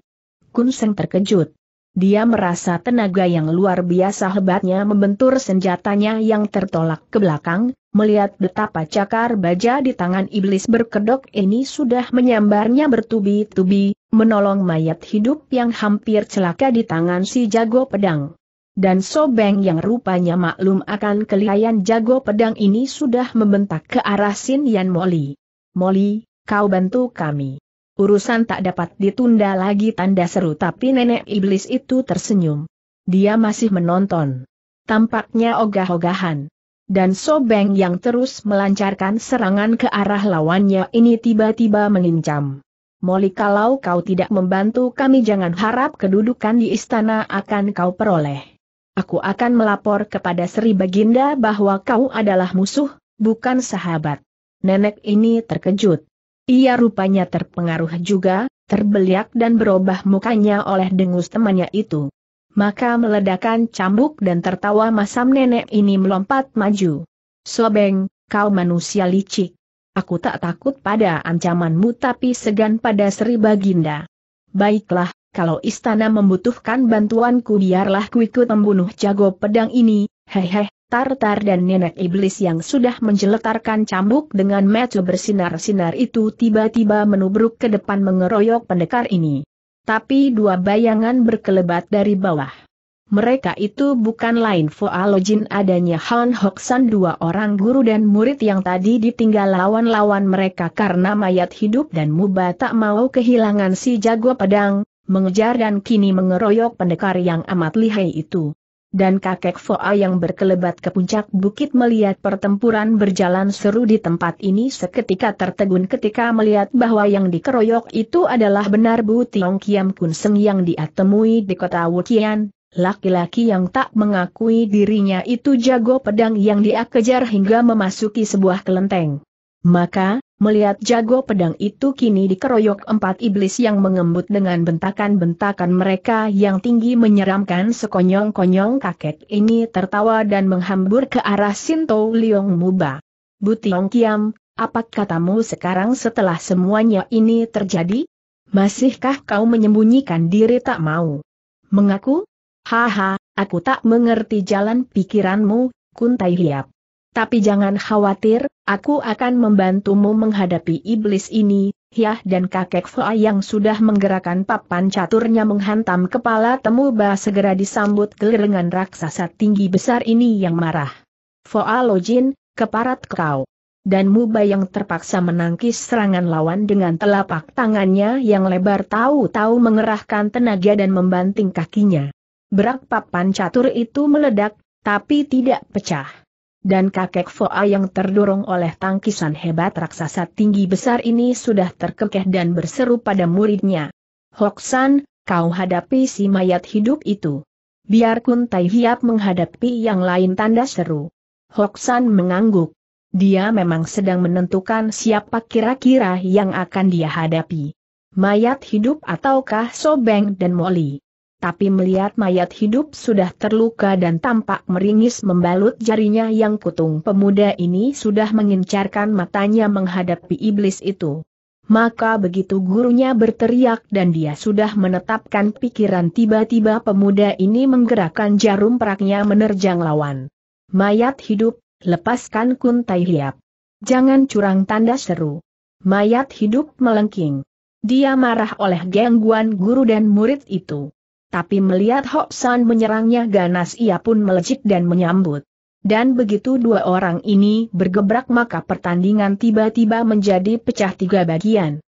Kun Kunseng terkejut dia merasa tenaga yang luar biasa hebatnya membentur senjatanya yang tertolak ke belakang, melihat betapa cakar baja di tangan iblis berkedok ini sudah menyambarnya bertubi-tubi, menolong mayat hidup yang hampir celaka di tangan si jago pedang. Dan Sobeng yang rupanya maklum akan kelihayan jago pedang ini sudah membentak ke arah Sin Yan Moli. Moli, kau bantu kami urusan tak dapat ditunda lagi tanda seru tapi nenek iblis itu tersenyum. Dia masih menonton. Tampaknya ogah-ogahan. Dan Sobeng yang terus melancarkan serangan ke arah lawannya ini tiba-tiba mengincam. Moli kalau kau tidak membantu kami jangan harap kedudukan di istana akan kau peroleh. Aku akan melapor kepada Sri Baginda bahwa kau adalah musuh, bukan sahabat. Nenek ini terkejut. Ia rupanya terpengaruh juga, terbeliak dan berubah mukanya oleh dengus temannya itu. Maka meledakan cambuk dan tertawa masam nenek ini melompat maju. Sobeng, kau manusia licik. Aku tak takut pada ancamanmu tapi segan pada Sri Baginda. Baiklah, kalau istana membutuhkan bantuanku biarlah ikut membunuh jago pedang ini, hehehe. Tartar dan nenek iblis yang sudah menjeletarkan cambuk dengan mata bersinar-sinar itu tiba-tiba menubruk ke depan mengeroyok pendekar ini. Tapi dua bayangan berkelebat dari bawah. Mereka itu bukan lain Foalojin adanya Han Hoksan dua orang guru dan murid yang tadi ditinggal lawan-lawan mereka karena mayat hidup dan Muba tak mau kehilangan si jago pedang, mengejar dan kini mengeroyok pendekar yang amat lihai itu dan kakek Foa yang berkelebat ke puncak bukit melihat pertempuran berjalan seru di tempat ini seketika tertegun ketika melihat bahwa yang dikeroyok itu adalah benar Bu Tiong Kiam Kun Seng yang dia di kota Wukian, laki-laki yang tak mengakui dirinya itu jago pedang yang dia kejar hingga memasuki sebuah kelenteng. Maka, Melihat jago pedang itu kini dikeroyok empat iblis yang mengembut dengan bentakan-bentakan mereka yang tinggi menyeramkan sekonyong-konyong kakek ini tertawa dan menghambur ke arah Sinto Liong Muba. Butiong Kiam, apa katamu sekarang setelah semuanya ini terjadi? Masihkah kau menyembunyikan diri tak mau? Mengaku? Haha, aku tak mengerti jalan pikiranmu, Kuntai Hiap. Tapi jangan khawatir, aku akan membantumu menghadapi iblis ini, Yah dan kakek Fua yang sudah menggerakkan papan caturnya menghantam kepala temu Ba segera disambut gelerengan raksasa tinggi besar ini yang marah. Fua Lojin, keparat kau. Dan Muba yang terpaksa menangkis serangan lawan dengan telapak tangannya yang lebar tahu-tahu mengerahkan tenaga dan membanting kakinya. Berak papan catur itu meledak, tapi tidak pecah dan kakek Foa yang terdorong oleh tangkisan hebat raksasa tinggi besar ini sudah terkekeh dan berseru pada muridnya. Hoksan, kau hadapi si mayat hidup itu. Biar Kun Tai Hiap menghadapi yang lain tanda seru. Hoksan mengangguk. Dia memang sedang menentukan siapa kira-kira yang akan dia hadapi. Mayat hidup ataukah Sobeng dan Molly? tapi melihat mayat hidup sudah terluka dan tampak meringis membalut jarinya yang kutung pemuda ini sudah mengincarkan matanya menghadapi iblis itu. Maka begitu gurunya berteriak dan dia sudah menetapkan pikiran tiba-tiba pemuda ini menggerakkan jarum peraknya menerjang lawan. Mayat hidup, lepaskan kuntai hiap. Jangan curang tanda seru. Mayat hidup melengking. Dia marah oleh gangguan guru dan murid itu tapi melihat Hok San menyerangnya ganas ia pun melejit dan menyambut. Dan begitu dua orang ini bergebrak maka pertandingan tiba-tiba menjadi pecah tiga bagian.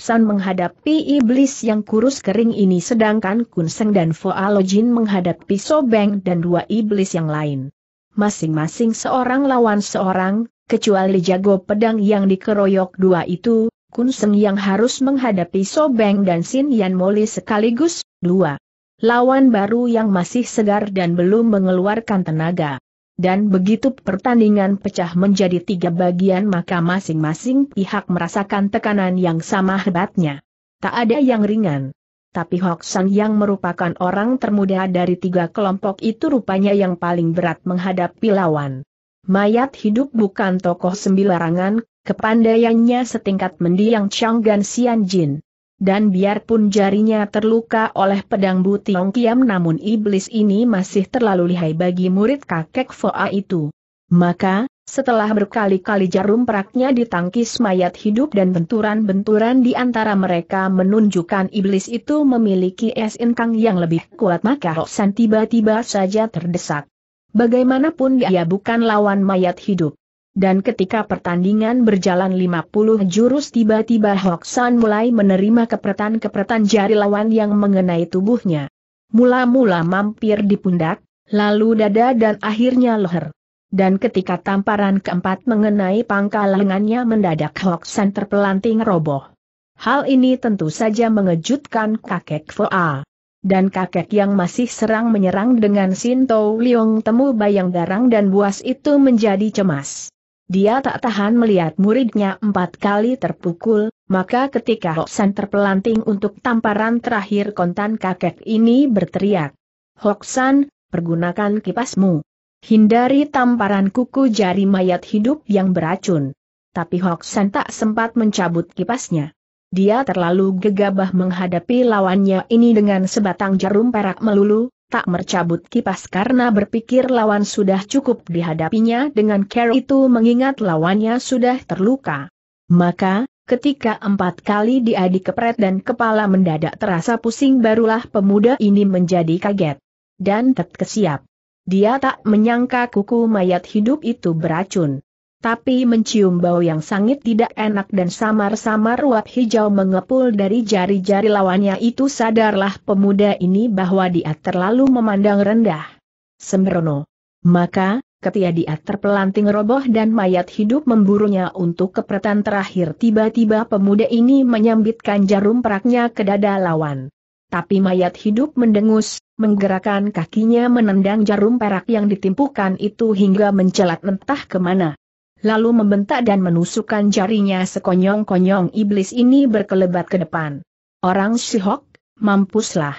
San menghadapi iblis yang kurus kering ini sedangkan Kunseng dan Foalojin menghadapi Sobeng dan dua iblis yang lain. Masing-masing seorang lawan seorang, kecuali jago pedang yang dikeroyok dua itu, Kunseng yang harus menghadapi Sobeng dan Sin Yan Moli sekaligus, dua lawan baru yang masih segar dan belum mengeluarkan tenaga. Dan begitu pertandingan pecah menjadi tiga bagian maka masing-masing pihak merasakan tekanan yang sama hebatnya. Tak ada yang ringan. Tapi Hok Sang yang merupakan orang termuda dari tiga kelompok itu rupanya yang paling berat menghadapi lawan. Mayat hidup bukan tokoh sembilarangan, kepandaiannya setingkat mendiang Chang Gan Xian Jin dan biarpun jarinya terluka oleh pedang Tiong Kiam namun iblis ini masih terlalu lihai bagi murid kakek Foa itu. Maka, setelah berkali-kali jarum peraknya ditangkis mayat hidup dan benturan-benturan di antara mereka menunjukkan iblis itu memiliki es inkang yang lebih kuat maka Hoksan tiba-tiba saja terdesak. Bagaimanapun dia bukan lawan mayat hidup. Dan ketika pertandingan berjalan 50 jurus tiba-tiba San mulai menerima kepretan-kepretan jari lawan yang mengenai tubuhnya. Mula-mula mampir di pundak, lalu dada dan akhirnya leher. Dan ketika tamparan keempat mengenai pangkal lengannya mendadak San terpelanting roboh. Hal ini tentu saja mengejutkan kakek Foa dan kakek yang masih serang menyerang dengan Sinto Liong temu bayang garang dan buas itu menjadi cemas. Dia tak tahan melihat muridnya empat kali terpukul, maka ketika oh. Hoksan terpelanting untuk tamparan terakhir kontan kakek ini berteriak. Hoksan, pergunakan kipasmu. Hindari tamparan kuku jari mayat hidup yang beracun. Tapi Hoksan tak sempat mencabut kipasnya. Dia terlalu gegabah menghadapi lawannya ini dengan sebatang jarum perak melulu, tak mercabut kipas karena berpikir lawan sudah cukup dihadapinya dengan care itu mengingat lawannya sudah terluka. Maka, Ketika empat kali dia dikepret dan kepala mendadak terasa pusing barulah pemuda ini menjadi kaget. Dan terkesiap. Dia tak menyangka kuku mayat hidup itu beracun tapi mencium bau yang sangat tidak enak dan samar-samar uap hijau mengepul dari jari-jari lawannya itu sadarlah pemuda ini bahwa dia terlalu memandang rendah. Sembrono. Maka, ketika dia terpelanting roboh dan mayat hidup memburunya untuk kepretan terakhir tiba-tiba pemuda ini menyambitkan jarum peraknya ke dada lawan. Tapi mayat hidup mendengus, menggerakkan kakinya menendang jarum perak yang ditimpukan itu hingga mencelat entah kemana lalu membentak dan menusukkan jarinya sekonyong-konyong iblis ini berkelebat ke depan. Orang sihok, mampuslah.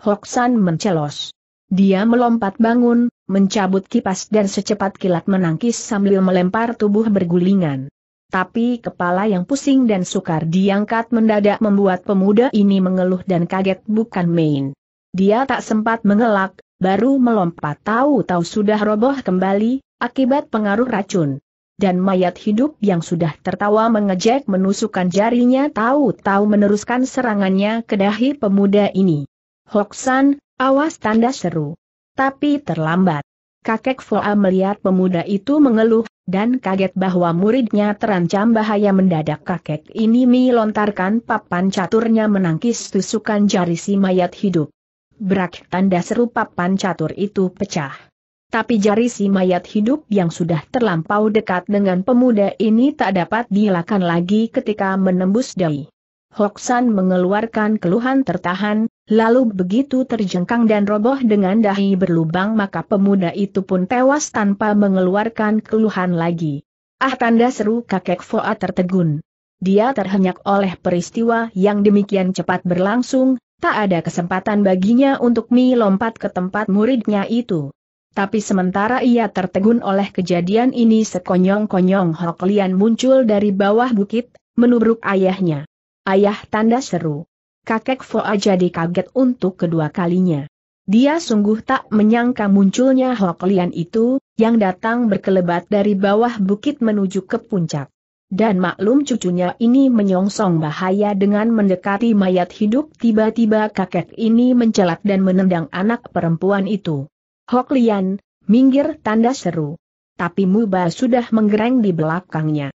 Hok mencelos. Dia melompat bangun, mencabut kipas dan secepat kilat menangkis sambil melempar tubuh bergulingan. Tapi kepala yang pusing dan sukar diangkat mendadak membuat pemuda ini mengeluh dan kaget bukan main. Dia tak sempat mengelak, baru melompat tahu-tahu sudah roboh kembali, akibat pengaruh racun dan mayat hidup yang sudah tertawa mengejek menusukkan jarinya tahu-tahu meneruskan serangannya ke dahi pemuda ini. Hoksan, awas tanda seru. Tapi terlambat. Kakek Foa melihat pemuda itu mengeluh, dan kaget bahwa muridnya terancam bahaya mendadak kakek ini melontarkan papan caturnya menangkis tusukan jari si mayat hidup. Berak tanda seru papan catur itu pecah tapi jari si mayat hidup yang sudah terlampau dekat dengan pemuda ini tak dapat dilakukan lagi ketika menembus dai. Hoksan mengeluarkan keluhan tertahan, lalu begitu terjengkang dan roboh dengan dahi berlubang maka pemuda itu pun tewas tanpa mengeluarkan keluhan lagi. Ah tanda seru kakek Foa tertegun. Dia terhenyak oleh peristiwa yang demikian cepat berlangsung, tak ada kesempatan baginya untuk melompat ke tempat muridnya itu. Tapi sementara ia tertegun oleh kejadian ini sekonyong-konyong Hok muncul dari bawah bukit, menubruk ayahnya. Ayah tanda seru. Kakek Foa jadi kaget untuk kedua kalinya. Dia sungguh tak menyangka munculnya Hok itu, yang datang berkelebat dari bawah bukit menuju ke puncak. Dan maklum cucunya ini menyongsong bahaya dengan mendekati mayat hidup tiba-tiba kakek ini mencelat dan menendang anak perempuan itu. Hok Lian, minggir tanda seru. Tapi Muba sudah menggereng di belakangnya.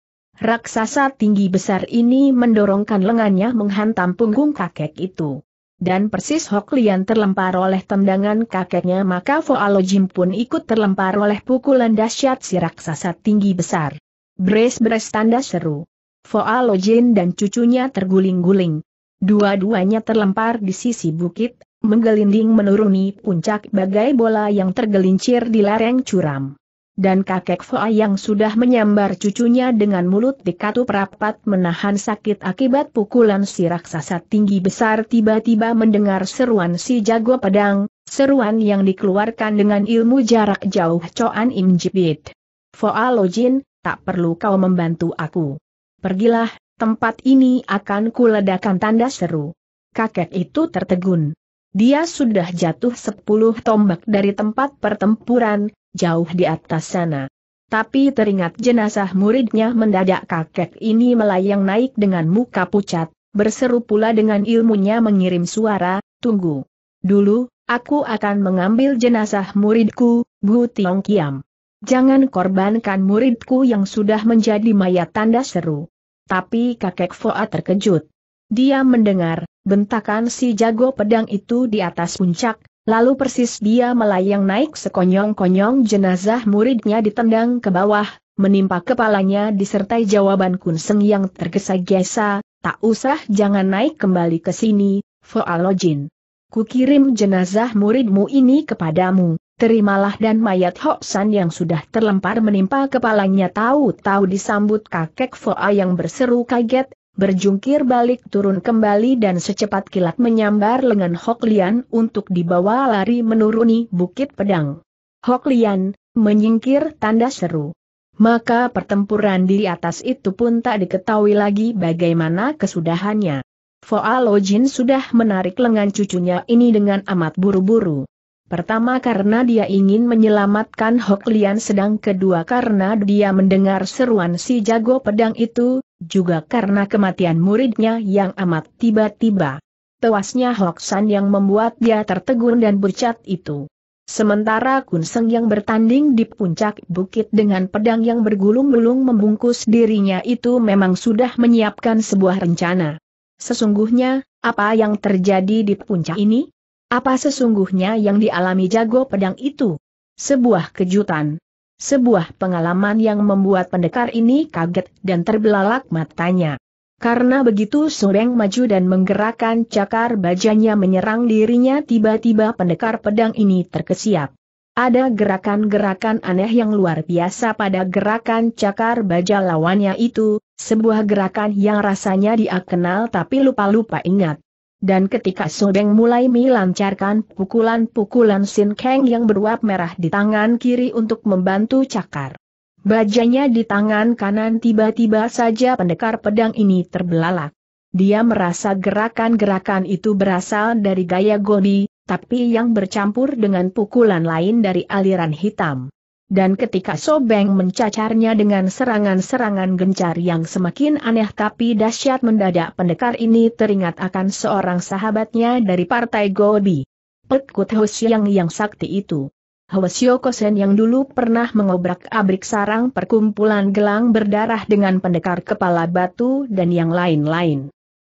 Raksasa tinggi besar ini mendorongkan lengannya menghantam punggung kakek itu. Dan persis Hok Lian terlempar oleh tendangan kakeknya maka Foalo Jim pun ikut terlempar oleh pukulan dahsyat si raksasa tinggi besar. Bres-bres tanda seru. Foalo Jin dan cucunya terguling-guling. Dua-duanya terlempar di sisi bukit, menggelinding menuruni puncak bagai bola yang tergelincir di lereng curam. Dan kakek Foa yang sudah menyambar cucunya dengan mulut dikatup rapat menahan sakit akibat pukulan si raksasa tinggi besar tiba-tiba mendengar seruan si jago pedang, seruan yang dikeluarkan dengan ilmu jarak jauh Coan Im Jibit. Foa Lojin, tak perlu kau membantu aku. Pergilah, tempat ini akan kuledakan tanda seru. Kakek itu tertegun. Dia sudah jatuh sepuluh tombak dari tempat pertempuran, jauh di atas sana. Tapi teringat jenazah muridnya mendadak kakek ini melayang naik dengan muka pucat, berseru pula dengan ilmunya mengirim suara, tunggu. Dulu, aku akan mengambil jenazah muridku, Bu Tiong Kiam. Jangan korbankan muridku yang sudah menjadi mayat tanda seru. Tapi kakek Foa terkejut. Dia mendengar, bentakan si jago pedang itu di atas puncak, lalu persis dia melayang naik sekonyong-konyong jenazah muridnya ditendang ke bawah, menimpa kepalanya disertai jawaban kunseng yang tergesa-gesa, tak usah jangan naik kembali ke sini, Foalojin. Kukirim jenazah muridmu ini kepadamu, terimalah dan mayat Hoksan yang sudah terlempar menimpa kepalanya tahu-tahu disambut kakek Foa yang berseru kaget, berjungkir balik turun kembali dan secepat kilat menyambar lengan Hoklian untuk dibawa lari menuruni bukit pedang. Hoklian menyingkir tanda seru. Maka pertempuran di atas itu pun tak diketahui lagi bagaimana kesudahannya. Foa Lojin sudah menarik lengan cucunya ini dengan amat buru-buru. Pertama karena dia ingin menyelamatkan Hok Lian sedang kedua karena dia mendengar seruan si jago pedang itu, juga karena kematian muridnya yang amat tiba-tiba. Tewasnya Hok San yang membuat dia tertegun dan bercat itu. Sementara Kun Seng yang bertanding di puncak bukit dengan pedang yang bergulung-gulung membungkus dirinya itu memang sudah menyiapkan sebuah rencana. Sesungguhnya, apa yang terjadi di puncak ini? Apa sesungguhnya yang dialami jago pedang itu? Sebuah kejutan. Sebuah pengalaman yang membuat pendekar ini kaget dan terbelalak matanya. Karena begitu Sureng maju dan menggerakkan cakar bajanya menyerang dirinya tiba-tiba pendekar pedang ini terkesiap. Ada gerakan-gerakan aneh yang luar biasa pada gerakan cakar baja lawannya itu, sebuah gerakan yang rasanya dia kenal tapi lupa-lupa ingat. Dan ketika Sobeng mulai melancarkan pukulan-pukulan Sin Kang yang beruap merah di tangan kiri untuk membantu cakar. Bajanya di tangan kanan tiba-tiba saja pendekar pedang ini terbelalak. Dia merasa gerakan-gerakan itu berasal dari gaya gobi, tapi yang bercampur dengan pukulan lain dari aliran hitam. Dan ketika Sobeng mencacarnya dengan serangan-serangan gencar yang semakin aneh tapi dahsyat mendadak pendekar ini teringat akan seorang sahabatnya dari partai Gobi. Pekut Hosiang yang sakti itu. Hwasyo Kosen yang dulu pernah mengobrak-abrik sarang perkumpulan gelang berdarah dengan pendekar kepala batu dan yang lain-lain.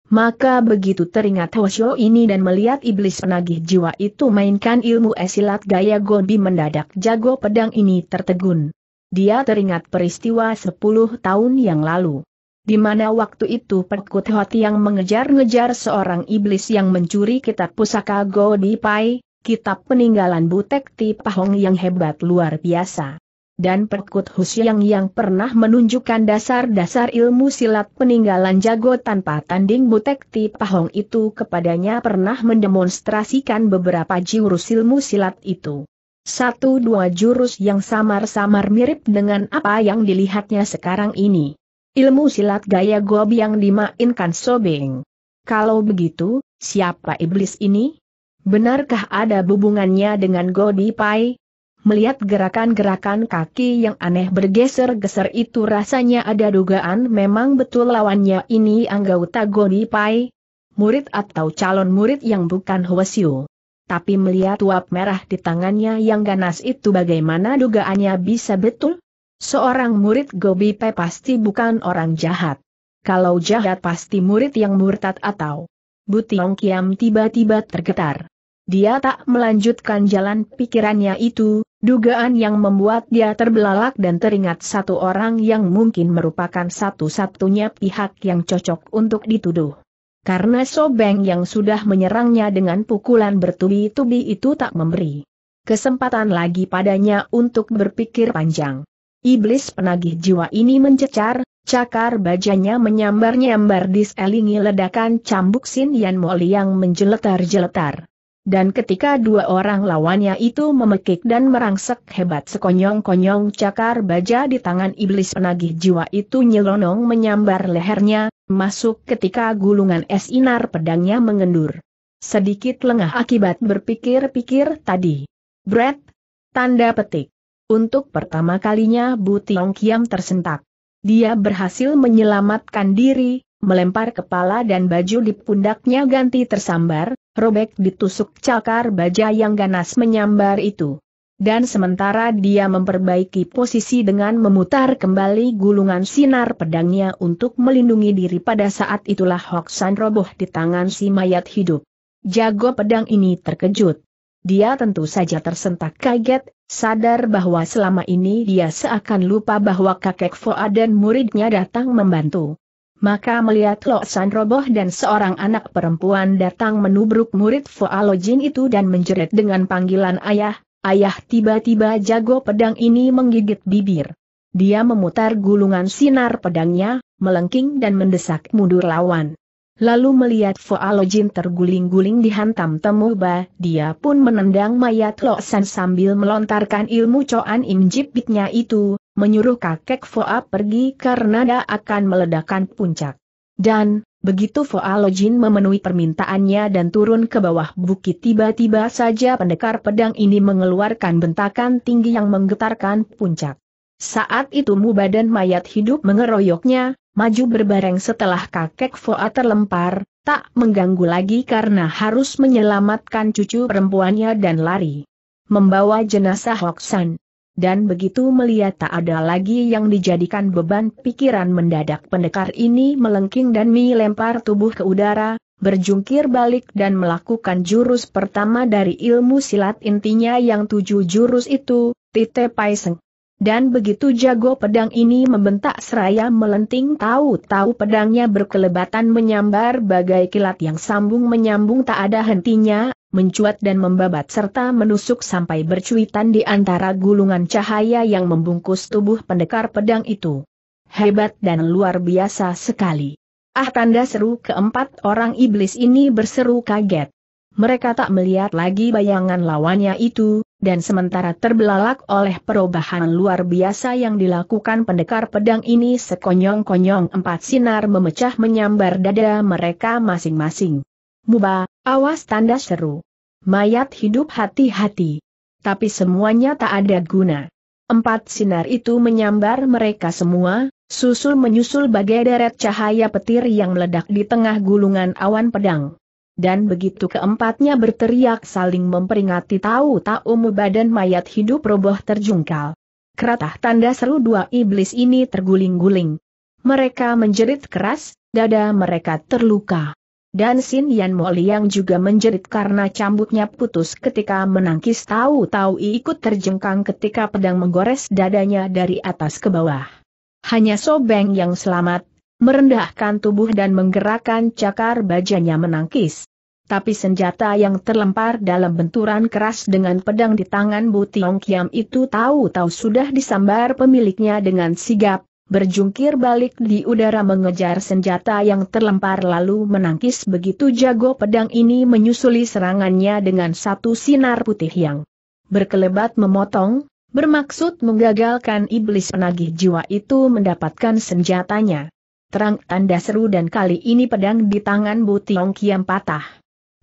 Maka begitu teringat Hoshio ini dan melihat iblis penagih jiwa itu mainkan ilmu esilat gaya Gobi mendadak jago pedang ini tertegun. Dia teringat peristiwa 10 tahun yang lalu. Di mana waktu itu Perkut Hoti yang mengejar-ngejar seorang iblis yang mencuri kitab pusaka Godi Pai, kitab peninggalan Butek Ti Pahong yang hebat luar biasa dan Perkut Husyang yang pernah menunjukkan dasar-dasar ilmu silat peninggalan jago tanpa tanding Butek Ti Pahong itu kepadanya pernah mendemonstrasikan beberapa jurus ilmu silat itu. Satu dua jurus yang samar-samar mirip dengan apa yang dilihatnya sekarang ini. Ilmu silat gaya gob yang dimainkan Sobeng. Kalau begitu, siapa iblis ini? Benarkah ada hubungannya dengan Godi Pai? Melihat gerakan-gerakan kaki yang aneh bergeser-geser itu rasanya ada dugaan memang betul lawannya ini anggota Goni Pai, murid atau calon murid yang bukan Hwasyu. Tapi melihat uap merah di tangannya yang ganas itu bagaimana dugaannya bisa betul? Seorang murid Gobi Pai pasti bukan orang jahat. Kalau jahat pasti murid yang murtad atau Butiong Kiam tiba-tiba tergetar. Dia tak melanjutkan jalan pikirannya itu, Dugaan yang membuat dia terbelalak dan teringat satu orang yang mungkin merupakan satu-satunya pihak yang cocok untuk dituduh. Karena Sobeng yang sudah menyerangnya dengan pukulan bertubi-tubi itu tak memberi kesempatan lagi padanya untuk berpikir panjang. Iblis penagih jiwa ini mencecar, cakar bajanya menyambar-nyambar diselingi ledakan cambuk Sin Yan Mo yang menjeletar-jeletar dan ketika dua orang lawannya itu memekik dan merangsek hebat sekonyong-konyong cakar baja di tangan iblis penagih jiwa itu nyelonong menyambar lehernya, masuk ketika gulungan es inar pedangnya mengendur. Sedikit lengah akibat berpikir-pikir tadi. Brett, tanda petik. Untuk pertama kalinya Bu Tiong Kiam tersentak. Dia berhasil menyelamatkan diri, melempar kepala dan baju di pundaknya ganti tersambar, robek ditusuk cakar baja yang ganas menyambar itu. Dan sementara dia memperbaiki posisi dengan memutar kembali gulungan sinar pedangnya untuk melindungi diri pada saat itulah San roboh di tangan si mayat hidup. Jago pedang ini terkejut. Dia tentu saja tersentak kaget, sadar bahwa selama ini dia seakan lupa bahwa kakek Foa dan muridnya datang membantu. Maka melihat Lo San roboh dan seorang anak perempuan datang menubruk murid Jin itu dan menjerit dengan panggilan ayah, ayah tiba-tiba jago pedang ini menggigit bibir. Dia memutar gulungan sinar pedangnya, melengking dan mendesak mundur lawan. Lalu melihat Jin terguling-guling dihantam temuba, dia pun menendang mayat Lo San sambil melontarkan ilmu Coan Im Bitnya itu, menyuruh kakek Foa pergi karena dia akan meledakkan puncak. Dan, begitu Foa Lojin memenuhi permintaannya dan turun ke bawah bukit tiba-tiba saja pendekar pedang ini mengeluarkan bentakan tinggi yang menggetarkan puncak. Saat itu mubadan mayat hidup mengeroyoknya, maju berbareng setelah kakek Foa terlempar, tak mengganggu lagi karena harus menyelamatkan cucu perempuannya dan lari. Membawa jenazah Hoksan dan begitu melihat tak ada lagi yang dijadikan beban pikiran mendadak pendekar ini melengking dan melempar tubuh ke udara, berjungkir balik dan melakukan jurus pertama dari ilmu silat intinya yang tujuh jurus itu, Tite Paiseng. Dan begitu jago pedang ini membentak seraya melenting tahu-tahu pedangnya berkelebatan menyambar bagai kilat yang sambung menyambung tak ada hentinya, mencuat dan membabat serta menusuk sampai bercuitan di antara gulungan cahaya yang membungkus tubuh pendekar pedang itu. Hebat dan luar biasa sekali. Ah tanda seru keempat orang iblis ini berseru kaget. Mereka tak melihat lagi bayangan lawannya itu, dan sementara terbelalak oleh perubahan luar biasa yang dilakukan pendekar pedang ini sekonyong-konyong empat sinar memecah menyambar dada mereka masing-masing. Muba, Awas tanda seru. Mayat hidup hati-hati. Tapi semuanya tak ada guna. Empat sinar itu menyambar mereka semua, susul menyusul bagai deret cahaya petir yang meledak di tengah gulungan awan pedang. Dan begitu keempatnya berteriak saling memperingati tahu tak umum badan mayat hidup roboh terjungkal. Keratah tanda seru dua iblis ini terguling-guling. Mereka menjerit keras, dada mereka terluka. Dan Sin Yan Mo Liang juga menjerit karena cambuknya putus ketika menangkis tahu-tahu ikut terjengkang ketika pedang menggores dadanya dari atas ke bawah. Hanya Sobeng yang selamat, merendahkan tubuh dan menggerakkan cakar bajanya menangkis. Tapi senjata yang terlempar dalam benturan keras dengan pedang di tangan Bu Tiong Kiam itu tahu-tahu sudah disambar pemiliknya dengan sigap, berjungkir balik di udara mengejar senjata yang terlempar lalu menangkis begitu jago pedang ini menyusuli serangannya dengan satu sinar putih yang berkelebat memotong, bermaksud menggagalkan iblis penagih jiwa itu mendapatkan senjatanya. Terang tanda seru dan kali ini pedang di tangan Butiong Kiam patah.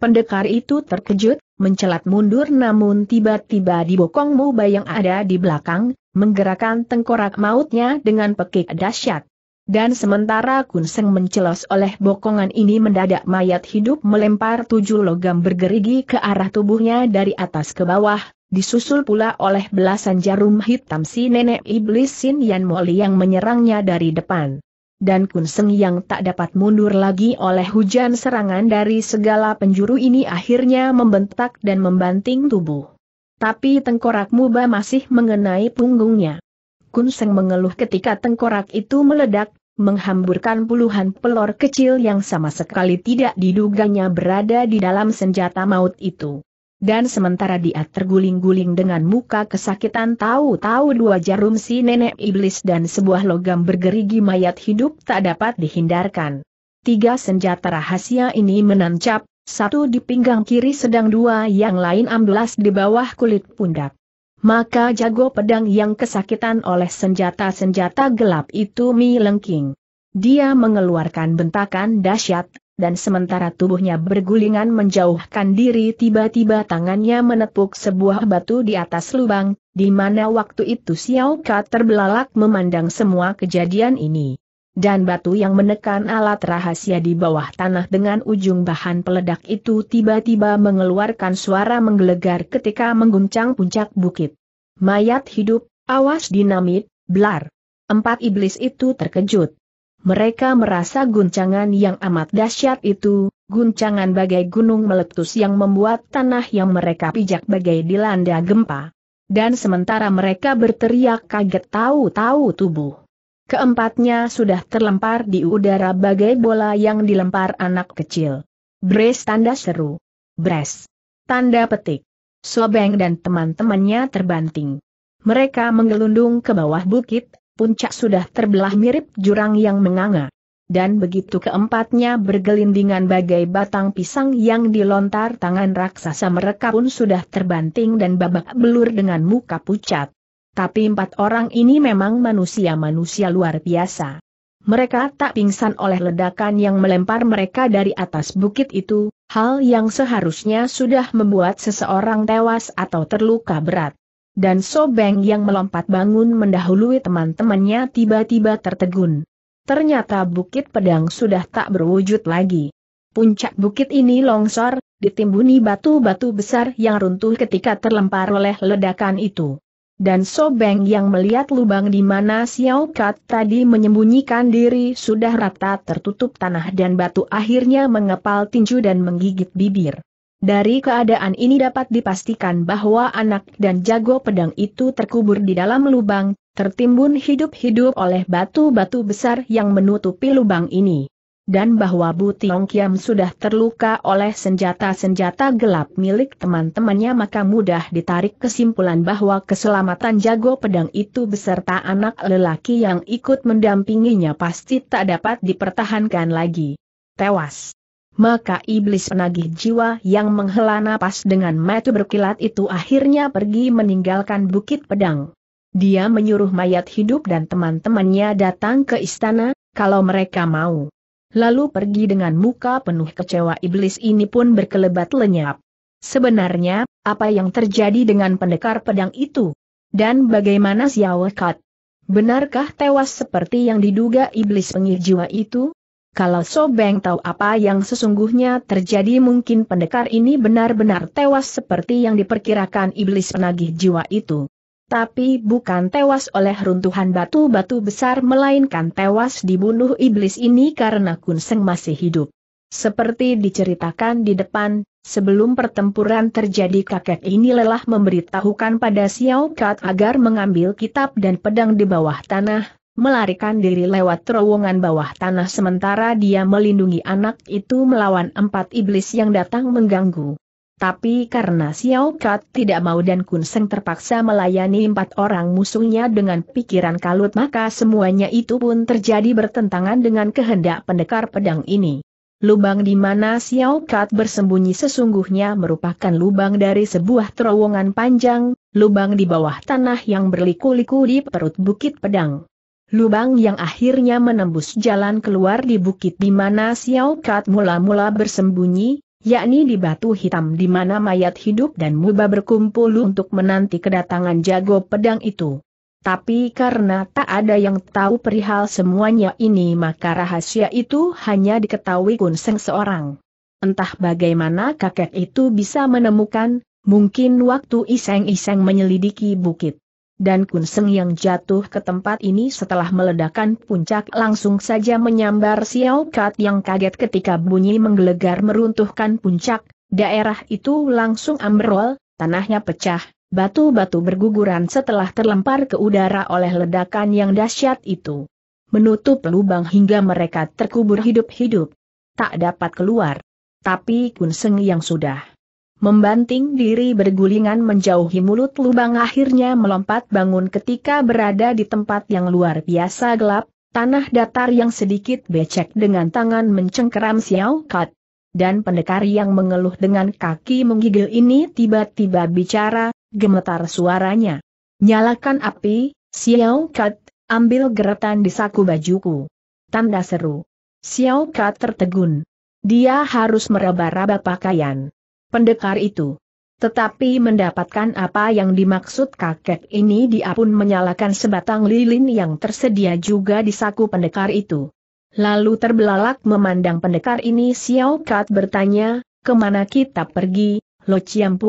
Pendekar itu terkejut, mencelat mundur namun tiba-tiba dibokong Mu Bayang ada di belakang, menggerakkan tengkorak mautnya dengan pekik dahsyat. Dan sementara Kun Seng mencelos oleh bokongan ini mendadak mayat hidup melempar tujuh logam bergerigi ke arah tubuhnya dari atas ke bawah, disusul pula oleh belasan jarum hitam si nenek iblis Sin Yan Moli yang menyerangnya dari depan. Dan Kun Seng yang tak dapat mundur lagi oleh hujan serangan dari segala penjuru ini akhirnya membentak dan membanting tubuh. Tapi tengkorak Muba masih mengenai punggungnya. Kunseng mengeluh ketika tengkorak itu meledak, menghamburkan puluhan pelor kecil yang sama sekali tidak diduganya berada di dalam senjata maut itu. Dan sementara dia terguling-guling dengan muka kesakitan tahu-tahu dua jarum si nenek iblis dan sebuah logam bergerigi mayat hidup tak dapat dihindarkan. Tiga senjata rahasia ini menancap, satu di pinggang kiri sedang dua yang lain amblas di bawah kulit pundak. Maka jago pedang yang kesakitan oleh senjata-senjata gelap itu Lengking. Dia mengeluarkan bentakan dahsyat, dan sementara tubuhnya bergulingan menjauhkan diri tiba-tiba tangannya menepuk sebuah batu di atas lubang, di mana waktu itu Xiao Ka terbelalak memandang semua kejadian ini dan batu yang menekan alat rahasia di bawah tanah dengan ujung bahan peledak itu tiba-tiba mengeluarkan suara menggelegar ketika mengguncang puncak bukit. Mayat hidup, awas dinamit, blar. Empat iblis itu terkejut. Mereka merasa guncangan yang amat dahsyat itu, guncangan bagai gunung meletus yang membuat tanah yang mereka pijak bagai dilanda gempa. Dan sementara mereka berteriak kaget tahu-tahu tubuh Keempatnya sudah terlempar di udara bagai bola yang dilempar anak kecil. Bres tanda seru. Bres. Tanda petik. Sobeng dan teman-temannya terbanting. Mereka menggelundung ke bawah bukit, puncak sudah terbelah mirip jurang yang menganga. Dan begitu keempatnya bergelindingan bagai batang pisang yang dilontar tangan raksasa mereka pun sudah terbanting dan babak belur dengan muka pucat. Tapi empat orang ini memang manusia-manusia luar biasa. Mereka tak pingsan oleh ledakan yang melempar mereka dari atas bukit itu, hal yang seharusnya sudah membuat seseorang tewas atau terluka berat. Dan Sobeng yang melompat bangun mendahului teman-temannya tiba-tiba tertegun. Ternyata bukit pedang sudah tak berwujud lagi. Puncak bukit ini longsor, ditimbuni batu-batu besar yang runtuh ketika terlempar oleh ledakan itu dan Sobeng yang melihat lubang di mana Xiao Kat tadi menyembunyikan diri sudah rata tertutup tanah dan batu akhirnya mengepal tinju dan menggigit bibir. Dari keadaan ini dapat dipastikan bahwa anak dan jago pedang itu terkubur di dalam lubang, tertimbun hidup-hidup oleh batu-batu besar yang menutupi lubang ini dan bahwa Bu Tiong Kiam sudah terluka oleh senjata-senjata gelap milik teman-temannya maka mudah ditarik kesimpulan bahwa keselamatan jago pedang itu beserta anak lelaki yang ikut mendampinginya pasti tak dapat dipertahankan lagi. Tewas. Maka iblis penagih jiwa yang menghela napas dengan metu berkilat itu akhirnya pergi meninggalkan bukit pedang. Dia menyuruh mayat hidup dan teman-temannya datang ke istana, kalau mereka mau lalu pergi dengan muka penuh kecewa iblis ini pun berkelebat lenyap. Sebenarnya, apa yang terjadi dengan pendekar pedang itu? Dan bagaimana siawakat? Benarkah tewas seperti yang diduga iblis jiwa itu? Kalau Sobeng tahu apa yang sesungguhnya terjadi mungkin pendekar ini benar-benar tewas seperti yang diperkirakan iblis penagih jiwa itu tapi bukan tewas oleh runtuhan batu-batu besar melainkan tewas dibunuh iblis ini karena Kunseng masih hidup. Seperti diceritakan di depan, sebelum pertempuran terjadi kakek ini lelah memberitahukan pada Xiao Kat agar mengambil kitab dan pedang di bawah tanah, melarikan diri lewat terowongan bawah tanah sementara dia melindungi anak itu melawan empat iblis yang datang mengganggu. Tapi karena Xiao Kat tidak mau dan Kun Seng terpaksa melayani empat orang musuhnya dengan pikiran kalut maka semuanya itu pun terjadi bertentangan dengan kehendak pendekar pedang ini. Lubang di mana Xiao Kat bersembunyi sesungguhnya merupakan lubang dari sebuah terowongan panjang, lubang di bawah tanah yang berliku-liku di perut bukit pedang. Lubang yang akhirnya menembus jalan keluar di bukit di mana Xiao Kat mula-mula bersembunyi, yakni di batu hitam di mana mayat hidup dan muba berkumpul untuk menanti kedatangan jago pedang itu. Tapi karena tak ada yang tahu perihal semuanya ini maka rahasia itu hanya diketahui Kunseng seorang. Entah bagaimana kakek itu bisa menemukan, mungkin waktu iseng-iseng menyelidiki bukit dan Kun Seng yang jatuh ke tempat ini setelah meledakan puncak langsung saja menyambar Xiao Kat yang kaget ketika bunyi menggelegar meruntuhkan puncak, daerah itu langsung ambrol, tanahnya pecah, batu-batu berguguran setelah terlempar ke udara oleh ledakan yang dahsyat itu. Menutup lubang hingga mereka terkubur hidup-hidup. Tak dapat keluar. Tapi Kun Seng yang sudah membanting diri bergulingan menjauhi mulut lubang akhirnya melompat bangun ketika berada di tempat yang luar biasa gelap, tanah datar yang sedikit becek dengan tangan mencengkeram Xiao Kat. Dan pendekar yang mengeluh dengan kaki menggigil ini tiba-tiba bicara, gemetar suaranya. Nyalakan api, Xiao Kat, ambil geretan di saku bajuku. Tanda seru. Xiao Kat tertegun. Dia harus meraba-raba pakaian pendekar itu. Tetapi mendapatkan apa yang dimaksud kakek ini dia pun menyalakan sebatang lilin yang tersedia juga di saku pendekar itu. Lalu terbelalak memandang pendekar ini Xiao Kat bertanya, kemana kita pergi, Lo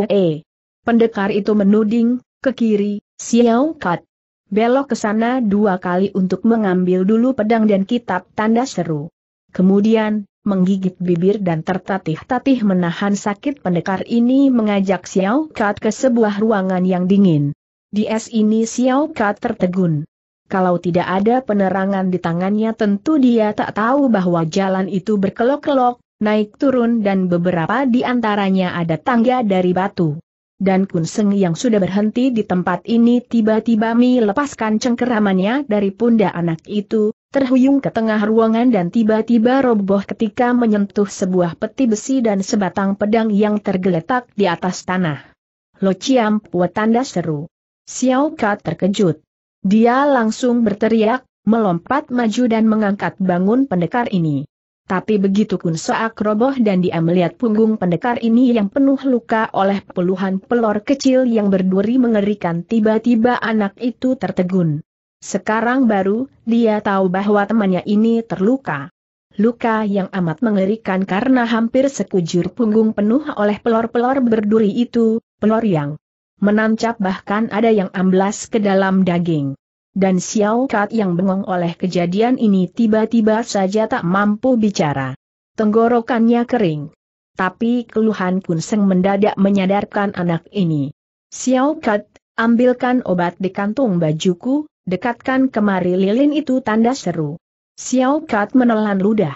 E?" Pendekar itu menuding, ke kiri, Xiao Kat. Belok ke sana dua kali untuk mengambil dulu pedang dan kitab tanda seru. Kemudian, menggigit bibir dan tertatih-tatih menahan sakit pendekar ini mengajak Xiao Kat ke sebuah ruangan yang dingin. Di es ini Xiao Kat tertegun. Kalau tidak ada penerangan di tangannya tentu dia tak tahu bahwa jalan itu berkelok-kelok, naik turun dan beberapa di antaranya ada tangga dari batu. Dan Kunseng yang sudah berhenti di tempat ini tiba-tiba melepaskan cengkeramannya dari pundak anak itu, terhuyung ke tengah ruangan dan tiba-tiba roboh ketika menyentuh sebuah peti besi dan sebatang pedang yang tergeletak di atas tanah. Lo Chiam Pua tanda seru. Xiao Ka terkejut. Dia langsung berteriak, melompat maju dan mengangkat bangun pendekar ini. Tapi begitu Kun Saak roboh dan dia melihat punggung pendekar ini yang penuh luka oleh puluhan pelor kecil yang berduri mengerikan tiba-tiba anak itu tertegun. Sekarang baru, dia tahu bahwa temannya ini terluka. Luka yang amat mengerikan karena hampir sekujur punggung penuh oleh pelor-pelor berduri itu, pelor yang menancap bahkan ada yang amblas ke dalam daging. Dan Xiao Kat yang bengong oleh kejadian ini tiba-tiba saja tak mampu bicara. Tenggorokannya kering. Tapi keluhan Kunseng mendadak menyadarkan anak ini. Xiao Kat, ambilkan obat di kantung bajuku, Dekatkan kemari lilin itu tanda seru. Xiao Kat menelan ludah.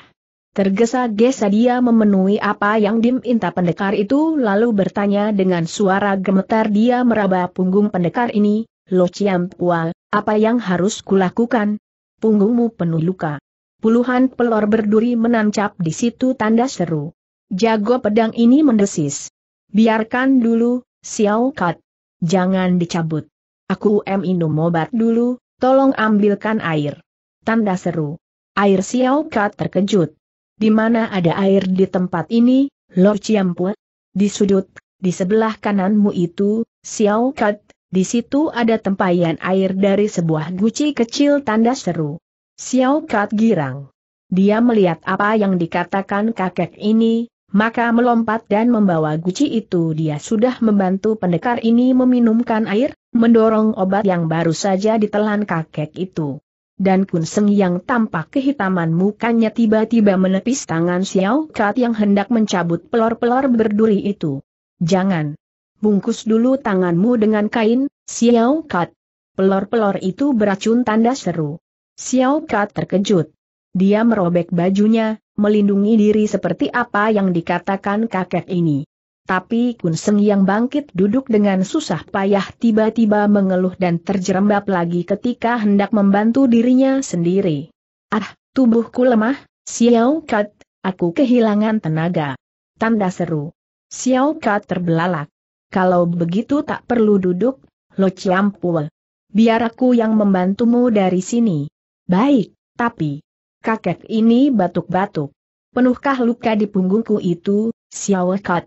Tergesa-gesa dia memenuhi apa yang diminta pendekar itu lalu bertanya dengan suara gemetar dia meraba punggung pendekar ini, Lo Pua, apa yang harus kulakukan? Punggungmu penuh luka. Puluhan pelor berduri menancap di situ tanda seru. Jago pedang ini mendesis. Biarkan dulu, Xiao Kat. Jangan dicabut. Aku m minum obat dulu, tolong ambilkan air. Tanda seru. Air Xiao Ka terkejut. Di mana ada air di tempat ini, Lord Ciampue? Di sudut, di sebelah kananmu itu, Xiao Kat, di situ ada tempayan air dari sebuah guci kecil tanda seru. Xiao Kat girang. Dia melihat apa yang dikatakan kakek ini, maka melompat dan membawa guci itu dia sudah membantu pendekar ini meminumkan air, mendorong obat yang baru saja ditelan kakek itu. Dan Kun Kunseng yang tampak kehitaman mukanya tiba-tiba menepis tangan Xiao Kat yang hendak mencabut pelor-pelor berduri itu. Jangan. Bungkus dulu tanganmu dengan kain, Xiao Kat. Pelor-pelor itu beracun tanda seru. Xiao Kat terkejut. Dia merobek bajunya, melindungi diri seperti apa yang dikatakan kakek ini. Tapi Kun Seng yang bangkit duduk dengan susah payah tiba-tiba mengeluh dan terjerembab lagi ketika hendak membantu dirinya sendiri. Ah, tubuhku lemah, Xiao Kat, aku kehilangan tenaga. Tanda seru. Xiao Kat terbelalak. Kalau begitu tak perlu duduk, Lo ciampul. Biar aku yang membantumu dari sini. Baik, tapi, kakek ini batuk-batuk. Penuhkah luka di punggungku itu, Xiao Kat?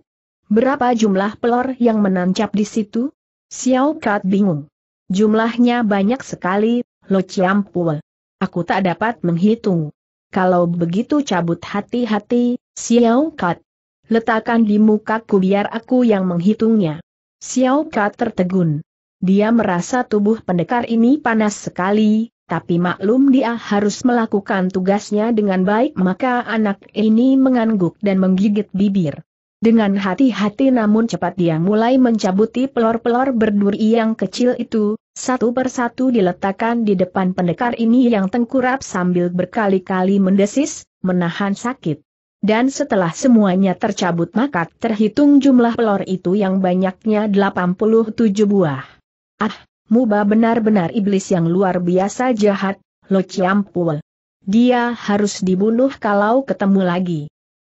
Berapa jumlah pelor yang menancap di situ? Xiao Kat bingung. Jumlahnya banyak sekali, Lo Chiampul. Aku tak dapat menghitung. Kalau begitu cabut hati-hati, Xiao Kat. Letakkan di mukaku biar aku yang menghitungnya. Xiao Kat tertegun. Dia merasa tubuh pendekar ini panas sekali, tapi maklum dia harus melakukan tugasnya dengan baik maka anak ini mengangguk dan menggigit bibir. Dengan hati-hati namun cepat dia mulai mencabuti pelor-pelor berduri yang kecil itu, satu persatu diletakkan di depan pendekar ini yang tengkurap sambil berkali-kali mendesis, menahan sakit. Dan setelah semuanya tercabut maka terhitung jumlah pelor itu yang banyaknya 87 buah. Ah, Muba benar-benar iblis yang luar biasa jahat, Lo Chiampul. Dia harus dibunuh kalau ketemu lagi.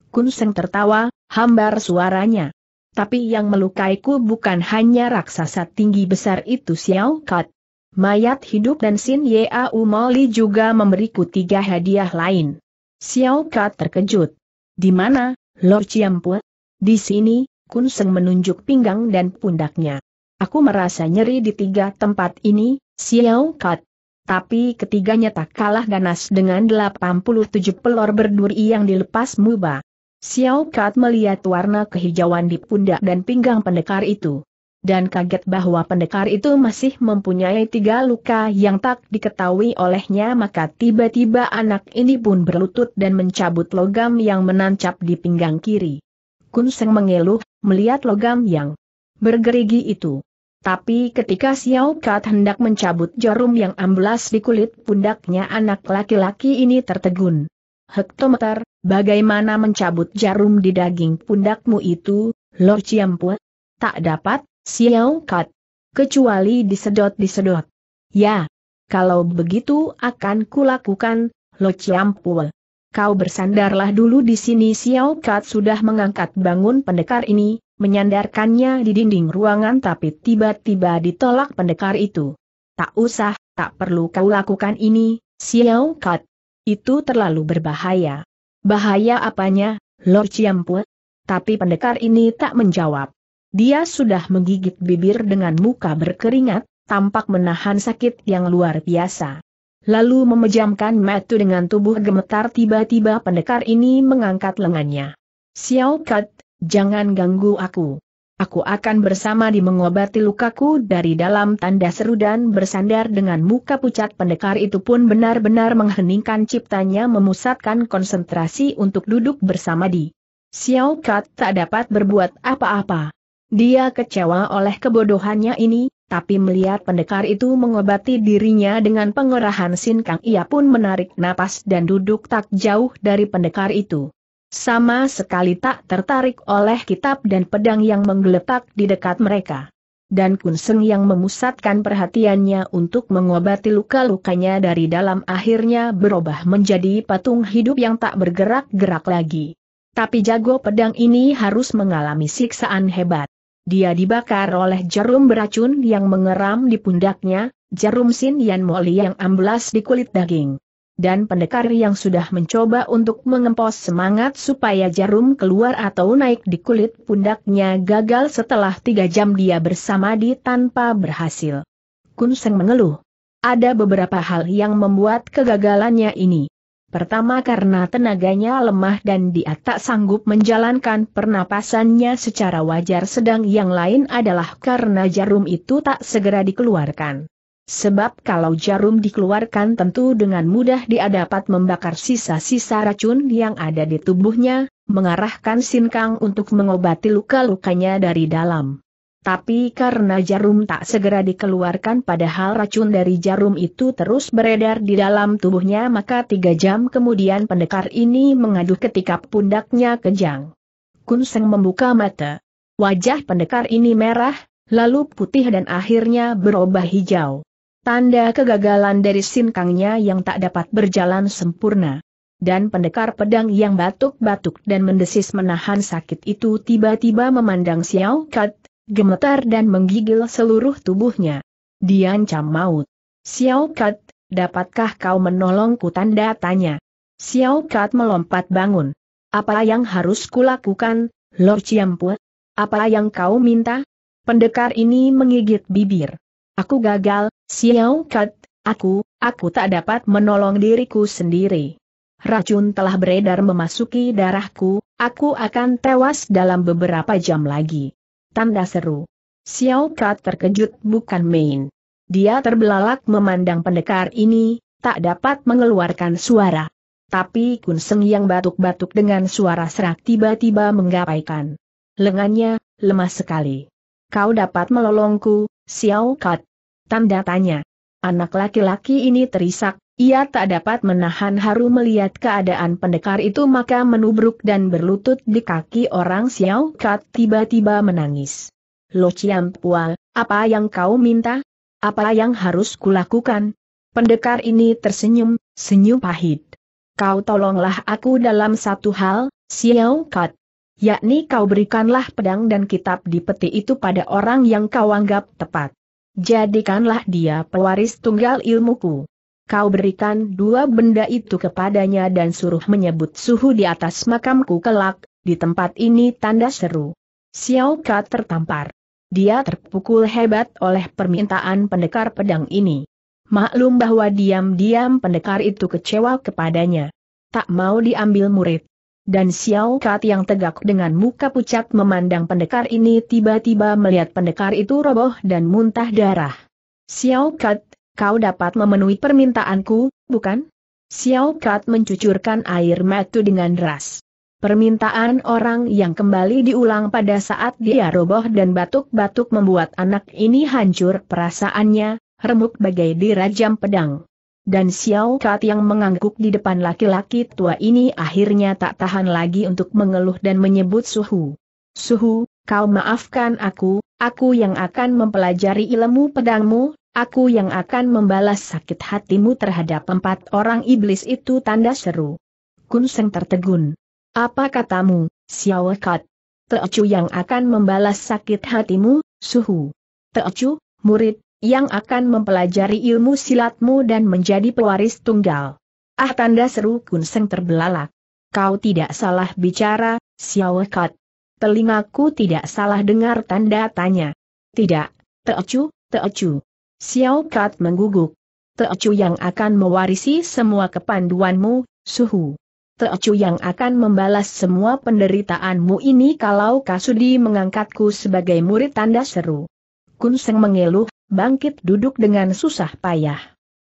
Kunseng tertawa, hambar suaranya. Tapi yang melukaiku bukan hanya raksasa tinggi besar itu Xiao Kat. Mayat hidup dan Sin Yau Moli juga memberiku tiga hadiah lain. Xiao Kat terkejut. Di mana, Lord Chiampul? Di sini, Kunseng menunjuk pinggang dan pundaknya. Aku merasa nyeri di tiga tempat ini, Xiao Kat. Tapi ketiganya tak kalah ganas dengan 87 pelor berduri yang dilepas Muba. Xiao Kat melihat warna kehijauan di pundak dan pinggang pendekar itu. Dan kaget bahwa pendekar itu masih mempunyai tiga luka yang tak diketahui olehnya maka tiba-tiba anak ini pun berlutut dan mencabut logam yang menancap di pinggang kiri. Kunseng mengeluh, melihat logam yang bergerigi itu. Tapi ketika Xiao Kat hendak mencabut jarum yang amblas di kulit pundaknya anak laki-laki ini tertegun. Hektometer, bagaimana mencabut jarum di daging pundakmu itu, Lord Chiampue? Tak dapat, Xiao Kat. Kecuali disedot-disedot. Ya. Kalau begitu akan kulakukan, Lord Chiampue. Kau bersandarlah dulu di sini Xiao Kat sudah mengangkat bangun pendekar ini, menyandarkannya di dinding ruangan tapi tiba-tiba ditolak pendekar itu. Tak usah, tak perlu kau lakukan ini, Xiao Kat. Itu terlalu berbahaya. Bahaya apanya, Lord Chiampu? Tapi pendekar ini tak menjawab. Dia sudah menggigit bibir dengan muka berkeringat, tampak menahan sakit yang luar biasa. Lalu memejamkan mata dengan tubuh gemetar tiba-tiba pendekar ini mengangkat lengannya. Xiao Kat jangan ganggu aku. Aku akan bersama di mengobati lukaku dari dalam tanda seru dan bersandar dengan muka pucat pendekar itu pun benar-benar mengheningkan ciptanya memusatkan konsentrasi untuk duduk bersama di. Xiao Kat tak dapat berbuat apa-apa. Dia kecewa oleh kebodohannya ini, tapi melihat pendekar itu mengobati dirinya dengan pengerahan sinkang ia pun menarik napas dan duduk tak jauh dari pendekar itu sama sekali tak tertarik oleh kitab dan pedang yang menggeletak di dekat mereka. Dan Kunseng yang memusatkan perhatiannya untuk mengobati luka-lukanya dari dalam akhirnya berubah menjadi patung hidup yang tak bergerak-gerak lagi. Tapi jago pedang ini harus mengalami siksaan hebat. Dia dibakar oleh jarum beracun yang mengeram di pundaknya, jarum Sin Yan Moli yang amblas di kulit daging dan pendekar yang sudah mencoba untuk mengempos semangat supaya jarum keluar atau naik di kulit pundaknya gagal setelah tiga jam dia bersama di tanpa berhasil. Seng mengeluh. Ada beberapa hal yang membuat kegagalannya ini. Pertama karena tenaganya lemah dan dia tak sanggup menjalankan pernapasannya secara wajar sedang yang lain adalah karena jarum itu tak segera dikeluarkan. Sebab kalau jarum dikeluarkan tentu dengan mudah dia dapat membakar sisa-sisa racun yang ada di tubuhnya, mengarahkan Sinkang untuk mengobati luka-lukanya dari dalam. Tapi karena jarum tak segera dikeluarkan padahal racun dari jarum itu terus beredar di dalam tubuhnya maka tiga jam kemudian pendekar ini mengaduh ketika pundaknya kejang. Kunseng membuka mata. Wajah pendekar ini merah, lalu putih dan akhirnya berubah hijau. Tanda kegagalan dari sinkangnya yang tak dapat berjalan sempurna. Dan pendekar pedang yang batuk-batuk dan mendesis menahan sakit itu tiba-tiba memandang Xiao Kat, gemetar dan menggigil seluruh tubuhnya. Diancam maut. Xiao Kat, dapatkah kau menolongku tanda tanya. Xiao Kat melompat bangun. Apa yang harus kulakukan, Lord Chiampu? Apa yang kau minta? Pendekar ini menggigit bibir. Aku gagal, Xiao Kat, aku, aku tak dapat menolong diriku sendiri. Racun telah beredar memasuki darahku, aku akan tewas dalam beberapa jam lagi. Tanda seru. Xiao Kat terkejut bukan main. Dia terbelalak memandang pendekar ini, tak dapat mengeluarkan suara. Tapi Kunseng yang batuk-batuk dengan suara serak tiba-tiba menggapaikan. Lengannya, lemah sekali. Kau dapat melolongku, Xiao Kat. Tanda tanya. Anak laki-laki ini terisak, ia tak dapat menahan haru melihat keadaan pendekar itu maka menubruk dan berlutut di kaki orang Xiao Kat tiba-tiba menangis. Lo Pua, apa yang kau minta? Apa yang harus kulakukan? Pendekar ini tersenyum, senyum pahit. Kau tolonglah aku dalam satu hal, Xiao Kat yakni kau berikanlah pedang dan kitab di peti itu pada orang yang kau anggap tepat. Jadikanlah dia pewaris tunggal ilmuku. Kau berikan dua benda itu kepadanya dan suruh menyebut suhu di atas makamku kelak, di tempat ini tanda seru. Xiao Ka tertampar. Dia terpukul hebat oleh permintaan pendekar pedang ini. Maklum bahwa diam-diam pendekar itu kecewa kepadanya. Tak mau diambil murid. Dan Xiao Kat yang tegak dengan muka pucat memandang pendekar ini tiba-tiba melihat pendekar itu roboh dan muntah darah. Xiao Kat, kau dapat memenuhi permintaanku, bukan? Xiao Kat mencucurkan air matu dengan deras. Permintaan orang yang kembali diulang pada saat dia roboh dan batuk-batuk membuat anak ini hancur perasaannya, remuk bagai dirajam pedang dan Xiao Kat yang mengangguk di depan laki-laki tua ini akhirnya tak tahan lagi untuk mengeluh dan menyebut Suhu. Suhu, kau maafkan aku, aku yang akan mempelajari ilmu pedangmu, aku yang akan membalas sakit hatimu terhadap empat orang iblis itu tanda seru. Kun Seng tertegun. Apa katamu, Xiao Kat? Teocu yang akan membalas sakit hatimu, Suhu. Teocu, murid, yang akan mempelajari ilmu silatmu dan menjadi pewaris tunggal. Ah tanda seru Kunseng terbelalak. Kau tidak salah bicara, Xiao Kat. Telingaku tidak salah dengar tanda tanya. Tidak, Teocu, Teocu. Xiao Kat mengguguk. Teocu yang akan mewarisi semua kepanduanmu, suhu. Teocu yang akan membalas semua penderitaanmu ini kalau Kasudi mengangkatku sebagai murid tanda seru. Kun Seng mengeluh, bangkit duduk dengan susah payah.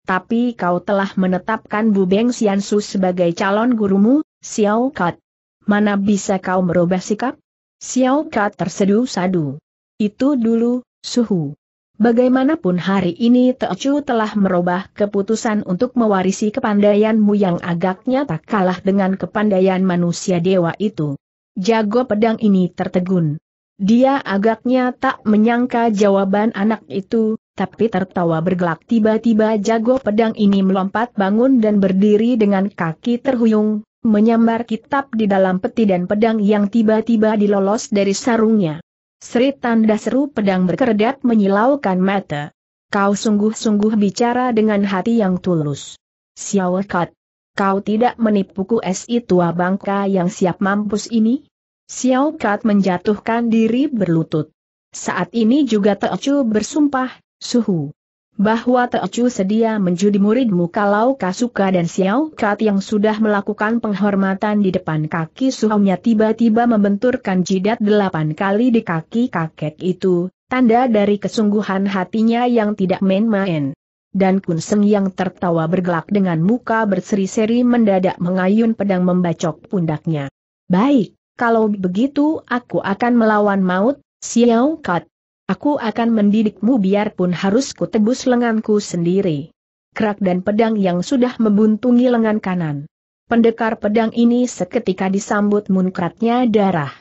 Tapi kau telah menetapkan Bu Beng Xiansu sebagai calon gurumu, Xiao Kat. Mana bisa kau merubah sikap? Xiao Kat tersedu sadu. Itu dulu, suhu. Bagaimanapun hari ini Chu telah merubah keputusan untuk mewarisi kepandaianmu yang agaknya tak kalah dengan kepandaian manusia dewa itu. Jago pedang ini tertegun. Dia agaknya tak menyangka jawaban anak itu, tapi tertawa bergelak tiba-tiba jago pedang ini melompat bangun dan berdiri dengan kaki terhuyung, menyambar kitab di dalam peti dan pedang yang tiba-tiba dilolos dari sarungnya. Sri tanda seru pedang berkedap menyilaukan mata. Kau sungguh-sungguh bicara dengan hati yang tulus. Siawakat, kau tidak menipuku si tua bangka yang siap mampus ini? Xiao Kat menjatuhkan diri berlutut. Saat ini juga Teocu bersumpah, suhu. Bahwa Teocu sedia menjadi muridmu kalau Kasuka dan Xiao Kat yang sudah melakukan penghormatan di depan kaki suhunya tiba-tiba membenturkan jidat delapan kali di kaki kakek itu, tanda dari kesungguhan hatinya yang tidak main-main dan Kun Seng yang tertawa bergelak dengan muka berseri-seri mendadak mengayun pedang membacok pundaknya. Baik, kalau begitu aku akan melawan maut, Xiao Kat. Aku akan mendidikmu biarpun harus kutebus lenganku sendiri. Kerak dan pedang yang sudah membuntungi lengan kanan. Pendekar pedang ini seketika disambut munkratnya darah.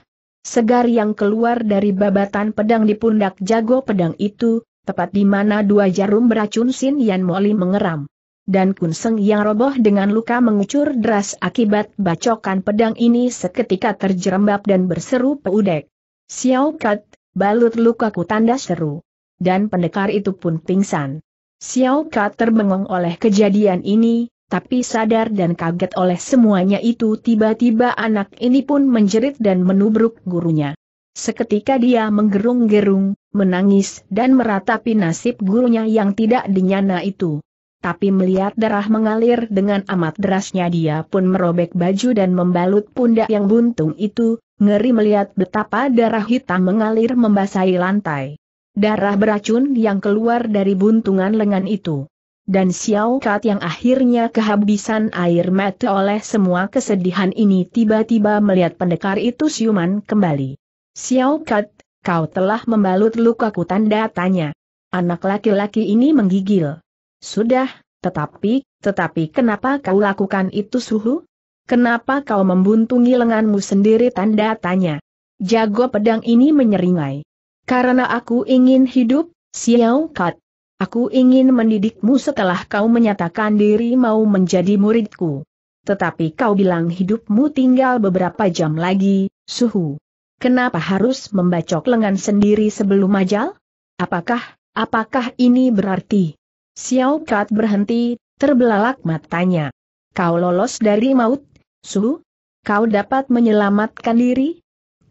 Segar yang keluar dari babatan pedang di pundak jago pedang itu, tepat di mana dua jarum beracun Sin Yan Moli mengeram dan kunseng yang roboh dengan luka mengucur deras akibat bacokan pedang ini seketika terjerembab dan berseru peudek. Xiao Kat, balut lukaku tanda seru. Dan pendekar itu pun pingsan. Xiao Kat terbengong oleh kejadian ini, tapi sadar dan kaget oleh semuanya itu tiba-tiba anak ini pun menjerit dan menubruk gurunya. Seketika dia menggerung-gerung, menangis dan meratapi nasib gurunya yang tidak dinyana itu tapi melihat darah mengalir dengan amat derasnya dia pun merobek baju dan membalut pundak yang buntung itu, ngeri melihat betapa darah hitam mengalir membasahi lantai. Darah beracun yang keluar dari buntungan lengan itu. Dan Xiao Kat yang akhirnya kehabisan air mata oleh semua kesedihan ini tiba-tiba melihat pendekar itu siuman kembali. Xiao Kat, kau telah membalut lukaku tanda tanya. Anak laki-laki ini menggigil. Sudah, tetapi, tetapi kenapa kau lakukan itu suhu? Kenapa kau membuntungi lenganmu sendiri tanda tanya? Jago pedang ini menyeringai. Karena aku ingin hidup, Xiao Kat. Aku ingin mendidikmu setelah kau menyatakan diri mau menjadi muridku. Tetapi kau bilang hidupmu tinggal beberapa jam lagi, suhu. Kenapa harus membacok lengan sendiri sebelum ajal? Apakah, apakah ini berarti? Xiao Kat berhenti, terbelalak matanya. Kau lolos dari maut, Su? Kau dapat menyelamatkan diri?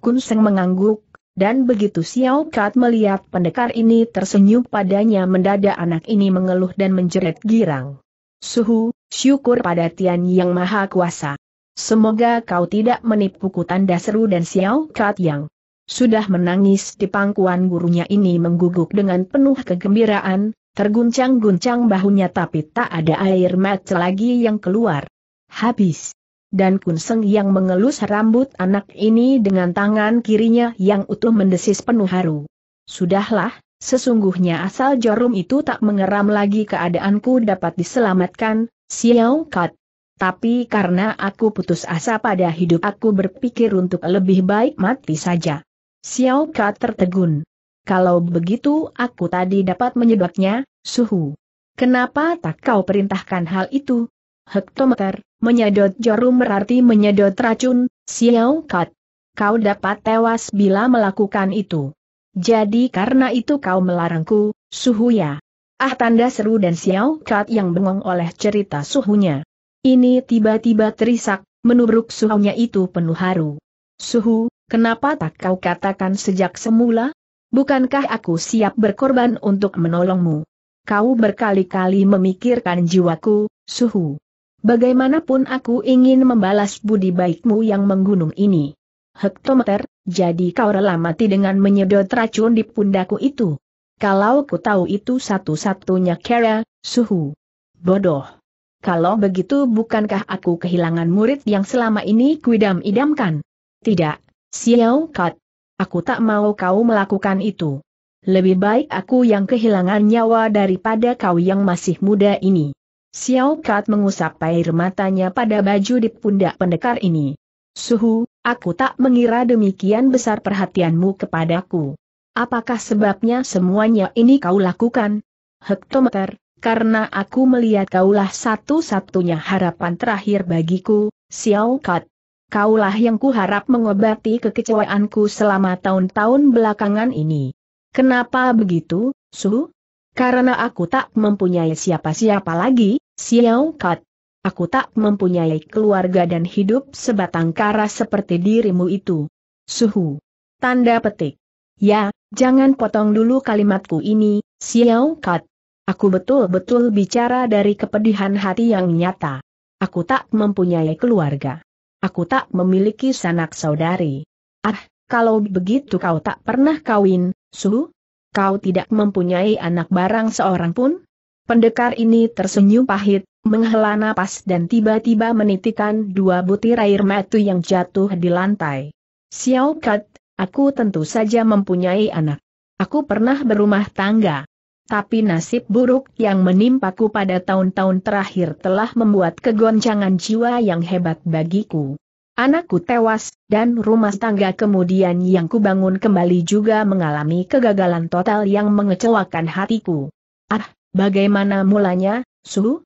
Kun Seng mengangguk, dan begitu Xiao Kat melihat pendekar ini tersenyum padanya mendadak anak ini mengeluh dan menjerit girang. Suhu, syukur pada Tian Yang Maha Kuasa. Semoga kau tidak menipuku tanda seru dan Xiao Kat yang sudah menangis di pangkuan gurunya ini mengguguk dengan penuh kegembiraan, Terguncang-guncang bahunya tapi tak ada air mata lagi yang keluar. Habis. Dan Kunseng yang mengelus rambut anak ini dengan tangan kirinya yang utuh mendesis penuh haru. Sudahlah, sesungguhnya asal jarum itu tak mengeram lagi keadaanku dapat diselamatkan, Xiao Kat. Tapi karena aku putus asa pada hidup aku berpikir untuk lebih baik mati saja. Xiao Kat tertegun. Kalau begitu aku tadi dapat menyedotnya, suhu. Kenapa tak kau perintahkan hal itu? Hektometer, menyedot jarum berarti menyedot racun, Siau Kat. Kau dapat tewas bila melakukan itu. Jadi karena itu kau melarangku, suhu ya. Ah tanda seru dan Siau Kat yang bengong oleh cerita suhunya. Ini tiba-tiba terisak, menubruk suhunya itu penuh haru. Suhu, kenapa tak kau katakan sejak semula? Bukankah aku siap berkorban untuk menolongmu? Kau berkali-kali memikirkan jiwaku, suhu. Bagaimanapun aku ingin membalas budi baikmu yang menggunung ini. Hektometer, jadi kau rela mati dengan menyedot racun di pundaku itu. Kalau ku tahu itu satu-satunya Kera, suhu. Bodoh. Kalau begitu bukankah aku kehilangan murid yang selama ini kuidam-idamkan? Tidak, Xiao Kat aku tak mau kau melakukan itu. Lebih baik aku yang kehilangan nyawa daripada kau yang masih muda ini. Xiao Kat mengusap air matanya pada baju di pundak pendekar ini. Suhu, aku tak mengira demikian besar perhatianmu kepadaku. Apakah sebabnya semuanya ini kau lakukan? Hektometer, karena aku melihat kaulah satu-satunya harapan terakhir bagiku, Xiao Kat kaulah yang kuharap mengobati kekecewaanku selama tahun-tahun belakangan ini. Kenapa begitu, Su? Karena aku tak mempunyai siapa-siapa lagi, Xiao Kat. Aku tak mempunyai keluarga dan hidup sebatang kara seperti dirimu itu. Suhu. Tanda petik. Ya, jangan potong dulu kalimatku ini, Xiao Kat. Aku betul-betul bicara dari kepedihan hati yang nyata. Aku tak mempunyai keluarga. Aku tak memiliki sanak saudari. Ah, kalau begitu kau tak pernah kawin, Su? Kau tidak mempunyai anak barang seorang pun? Pendekar ini tersenyum pahit, menghela napas dan tiba-tiba menitikan dua butir air mata yang jatuh di lantai. Xiao Kat, aku tentu saja mempunyai anak. Aku pernah berumah tangga. Tapi nasib buruk yang menimpaku pada tahun-tahun terakhir telah membuat kegoncangan jiwa yang hebat bagiku. Anakku tewas, dan rumah tangga kemudian yang kubangun kembali juga mengalami kegagalan total yang mengecewakan hatiku. Ah, bagaimana mulanya, Su?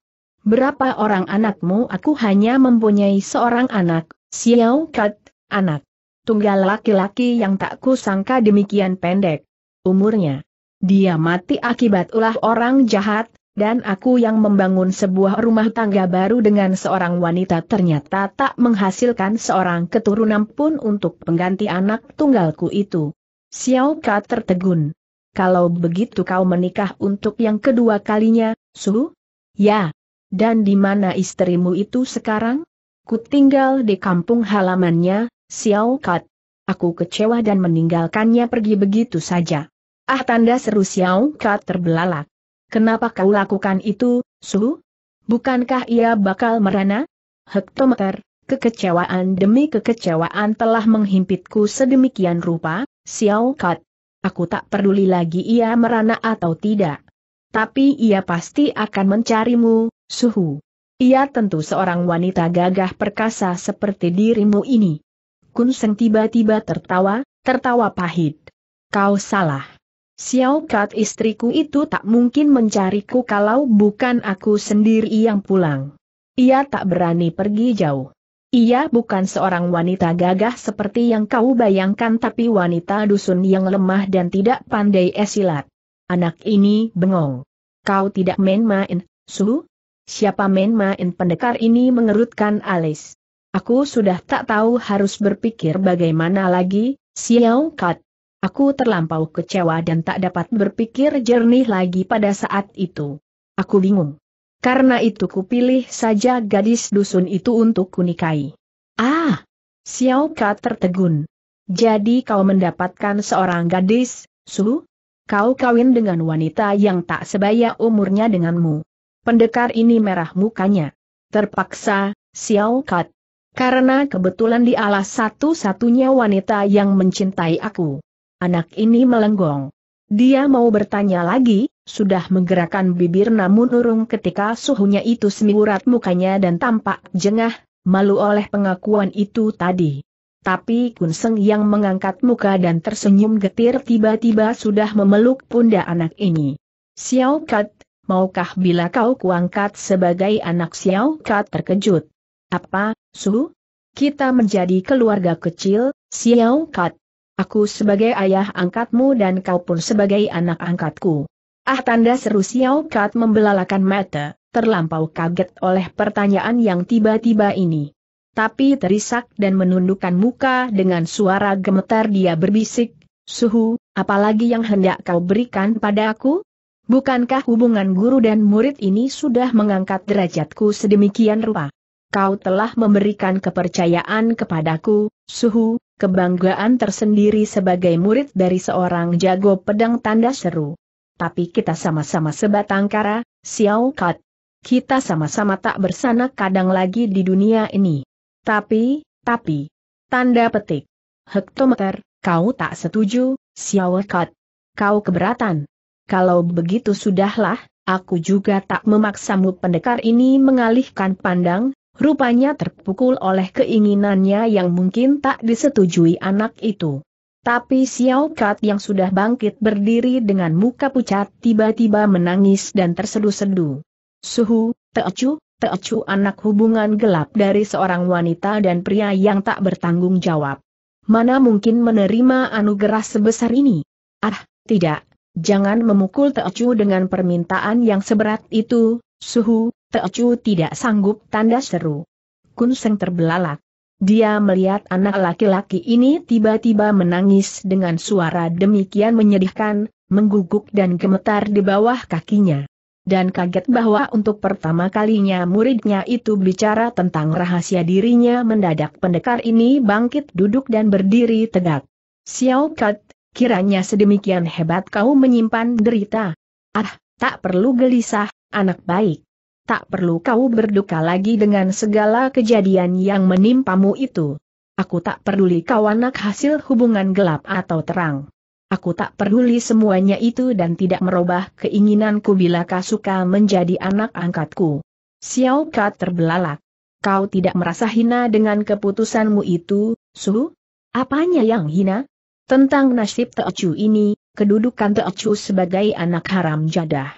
Berapa orang anakmu aku hanya mempunyai seorang anak, Xiao Kat, anak. Tunggal laki-laki yang tak kusangka demikian pendek. Umurnya. Dia mati akibat ulah orang jahat, dan aku yang membangun sebuah rumah tangga baru dengan seorang wanita ternyata tak menghasilkan seorang keturunan pun untuk pengganti anak tunggalku itu. Xiao Ka tertegun. Kalau begitu kau menikah untuk yang kedua kalinya, Su? Ya. Dan di mana istrimu itu sekarang? Ku tinggal di kampung halamannya, Xiao Kat. Aku kecewa dan meninggalkannya pergi begitu saja. Ah tanda seru Xiao Kat terbelalak. Kenapa kau lakukan itu, Su? Bukankah ia bakal merana? Hektometer, kekecewaan demi kekecewaan telah menghimpitku sedemikian rupa, Xiao Kat. Aku tak peduli lagi ia merana atau tidak. Tapi ia pasti akan mencarimu, Suhu. Ia tentu seorang wanita gagah perkasa seperti dirimu ini. Kun Seng tiba-tiba tertawa, tertawa pahit. Kau salah. Xiao Kat istriku itu tak mungkin mencariku kalau bukan aku sendiri yang pulang. Ia tak berani pergi jauh. Ia bukan seorang wanita gagah seperti yang kau bayangkan tapi wanita dusun yang lemah dan tidak pandai esilat. Anak ini bengong. Kau tidak main-main, Su? Siapa main-main pendekar ini mengerutkan alis. Aku sudah tak tahu harus berpikir bagaimana lagi, Xiao Kat. Aku terlampau kecewa dan tak dapat berpikir jernih lagi pada saat itu. Aku bingung. Karena itu kupilih saja gadis dusun itu untuk kunikahi. Ah! Xiao Ka tertegun. Jadi kau mendapatkan seorang gadis, Su? Kau kawin dengan wanita yang tak sebaya umurnya denganmu. Pendekar ini merah mukanya. Terpaksa, Xiao Kat. Karena kebetulan dialah satu-satunya wanita yang mencintai aku. Anak ini melenggong. Dia mau bertanya lagi, sudah menggerakkan bibir namun urung ketika suhunya itu semiurat mukanya dan tampak jengah, malu oleh pengakuan itu tadi. Tapi Kunseng yang mengangkat muka dan tersenyum getir tiba-tiba sudah memeluk pundak anak ini. Xiao Kat, maukah bila kau kuangkat sebagai anak Xiao Kat terkejut? Apa, Su? Kita menjadi keluarga kecil, Xiao Kat. Aku sebagai ayah angkatmu dan kau pun sebagai anak angkatku. Ah tanda seru Xiao Kat membelalakan mata, terlampau kaget oleh pertanyaan yang tiba-tiba ini. Tapi terisak dan menundukkan muka dengan suara gemetar dia berbisik, Suhu, apalagi yang hendak kau berikan pada aku? Bukankah hubungan guru dan murid ini sudah mengangkat derajatku sedemikian rupa? kau telah memberikan kepercayaan kepadaku, suhu, kebanggaan tersendiri sebagai murid dari seorang jago pedang tanda seru. Tapi kita sama-sama sebatang kara, Xiao Kat. Kita sama-sama tak bersana kadang lagi di dunia ini. Tapi, tapi, tanda petik. Hektometer, kau tak setuju, Xiao Kat. Kau keberatan. Kalau begitu sudahlah, Aku juga tak memaksamu pendekar ini mengalihkan pandang, Rupanya terpukul oleh keinginannya yang mungkin tak disetujui anak itu. Tapi Xiao Kat yang sudah bangkit berdiri dengan muka pucat tiba-tiba menangis dan tersedu-sedu. Suhu, Teocu, Teocu anak hubungan gelap dari seorang wanita dan pria yang tak bertanggung jawab. Mana mungkin menerima anugerah sebesar ini? Ah, tidak, jangan memukul Teocu dengan permintaan yang seberat itu, Suhu, Teocu tidak sanggup tanda seru. Kunseng terbelalak. Dia melihat anak laki-laki ini tiba-tiba menangis dengan suara demikian menyedihkan, mengguguk dan gemetar di bawah kakinya. Dan kaget bahwa untuk pertama kalinya muridnya itu bicara tentang rahasia dirinya mendadak pendekar ini bangkit duduk dan berdiri tegak. Xiao Kat, kiranya sedemikian hebat kau menyimpan derita. Ah, tak perlu gelisah, anak baik tak perlu kau berduka lagi dengan segala kejadian yang menimpamu itu. Aku tak peduli kau anak hasil hubungan gelap atau terang. Aku tak peduli semuanya itu dan tidak merubah keinginanku bila kau suka menjadi anak angkatku. Xiao Ka terbelalak. Kau tidak merasa hina dengan keputusanmu itu, Su? Apanya yang hina? Tentang nasib Teochu ini, kedudukan Teochu sebagai anak haram jadah.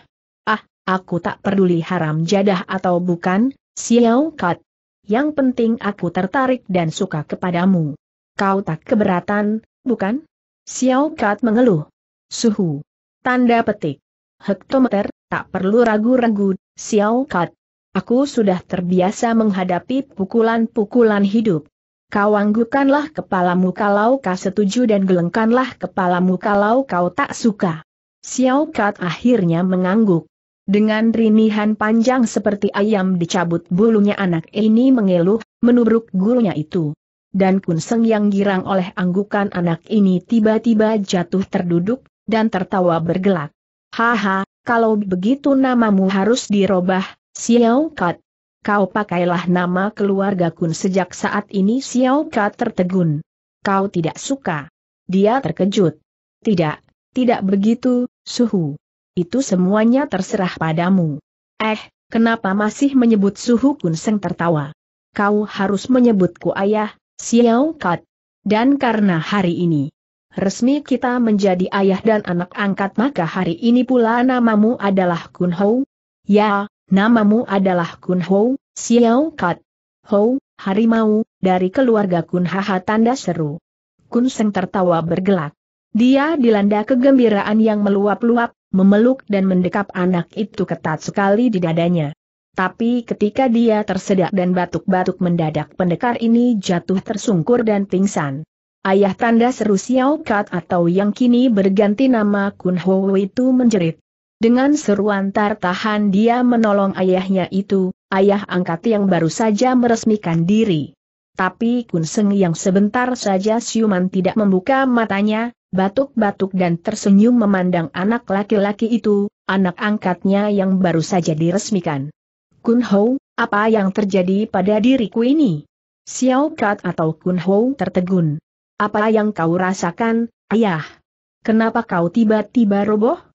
Ah, Aku tak peduli haram jadah atau bukan, Xiao Kat. Yang penting aku tertarik dan suka kepadamu. Kau tak keberatan, bukan? Xiao Kat mengeluh. Suhu. Tanda petik. Hektometer, tak perlu ragu-ragu, Xiao Kat. Aku sudah terbiasa menghadapi pukulan-pukulan hidup. Kau anggukkanlah kepalamu kalau kau setuju dan gelengkanlah kepalamu kalau kau tak suka. Xiao Kat akhirnya mengangguk. Dengan rinihan panjang seperti ayam dicabut bulunya anak ini mengeluh, menubruk gurunya itu. Dan kunseng yang girang oleh anggukan anak ini tiba-tiba jatuh terduduk, dan tertawa bergelak. Haha, kalau begitu namamu harus dirobah, Xiao Kat. Kau pakailah nama keluarga Kun sejak saat ini Xiao Kat tertegun. Kau tidak suka. Dia terkejut. Tidak, tidak begitu, suhu itu semuanya terserah padamu. Eh, kenapa masih menyebut suhu kunseng tertawa? Kau harus menyebutku ayah, Xiao Kat. Dan karena hari ini resmi kita menjadi ayah dan anak angkat maka hari ini pula namamu adalah Kun Hou. Ya, namamu adalah Kun Hou, Xiao Kat. Hou, harimau, dari keluarga Kun Haha tanda seru. Kun Seng tertawa bergelak. Dia dilanda kegembiraan yang meluap-luap, memeluk dan mendekap anak itu ketat sekali di dadanya. Tapi ketika dia tersedak dan batuk-batuk mendadak pendekar ini jatuh tersungkur dan pingsan. Ayah tanda seru Xiao Kat atau yang kini berganti nama Kun Ho itu menjerit. Dengan seruan tertahan dia menolong ayahnya itu, ayah angkat yang baru saja meresmikan diri. Tapi Kun Seng yang sebentar saja siuman tidak membuka matanya, batuk-batuk dan tersenyum memandang anak laki-laki itu, anak angkatnya yang baru saja diresmikan. Kun Ho, apa yang terjadi pada diriku ini? Xiao Kat atau Kun Ho tertegun. Apa yang kau rasakan, ayah? Kenapa kau tiba-tiba roboh?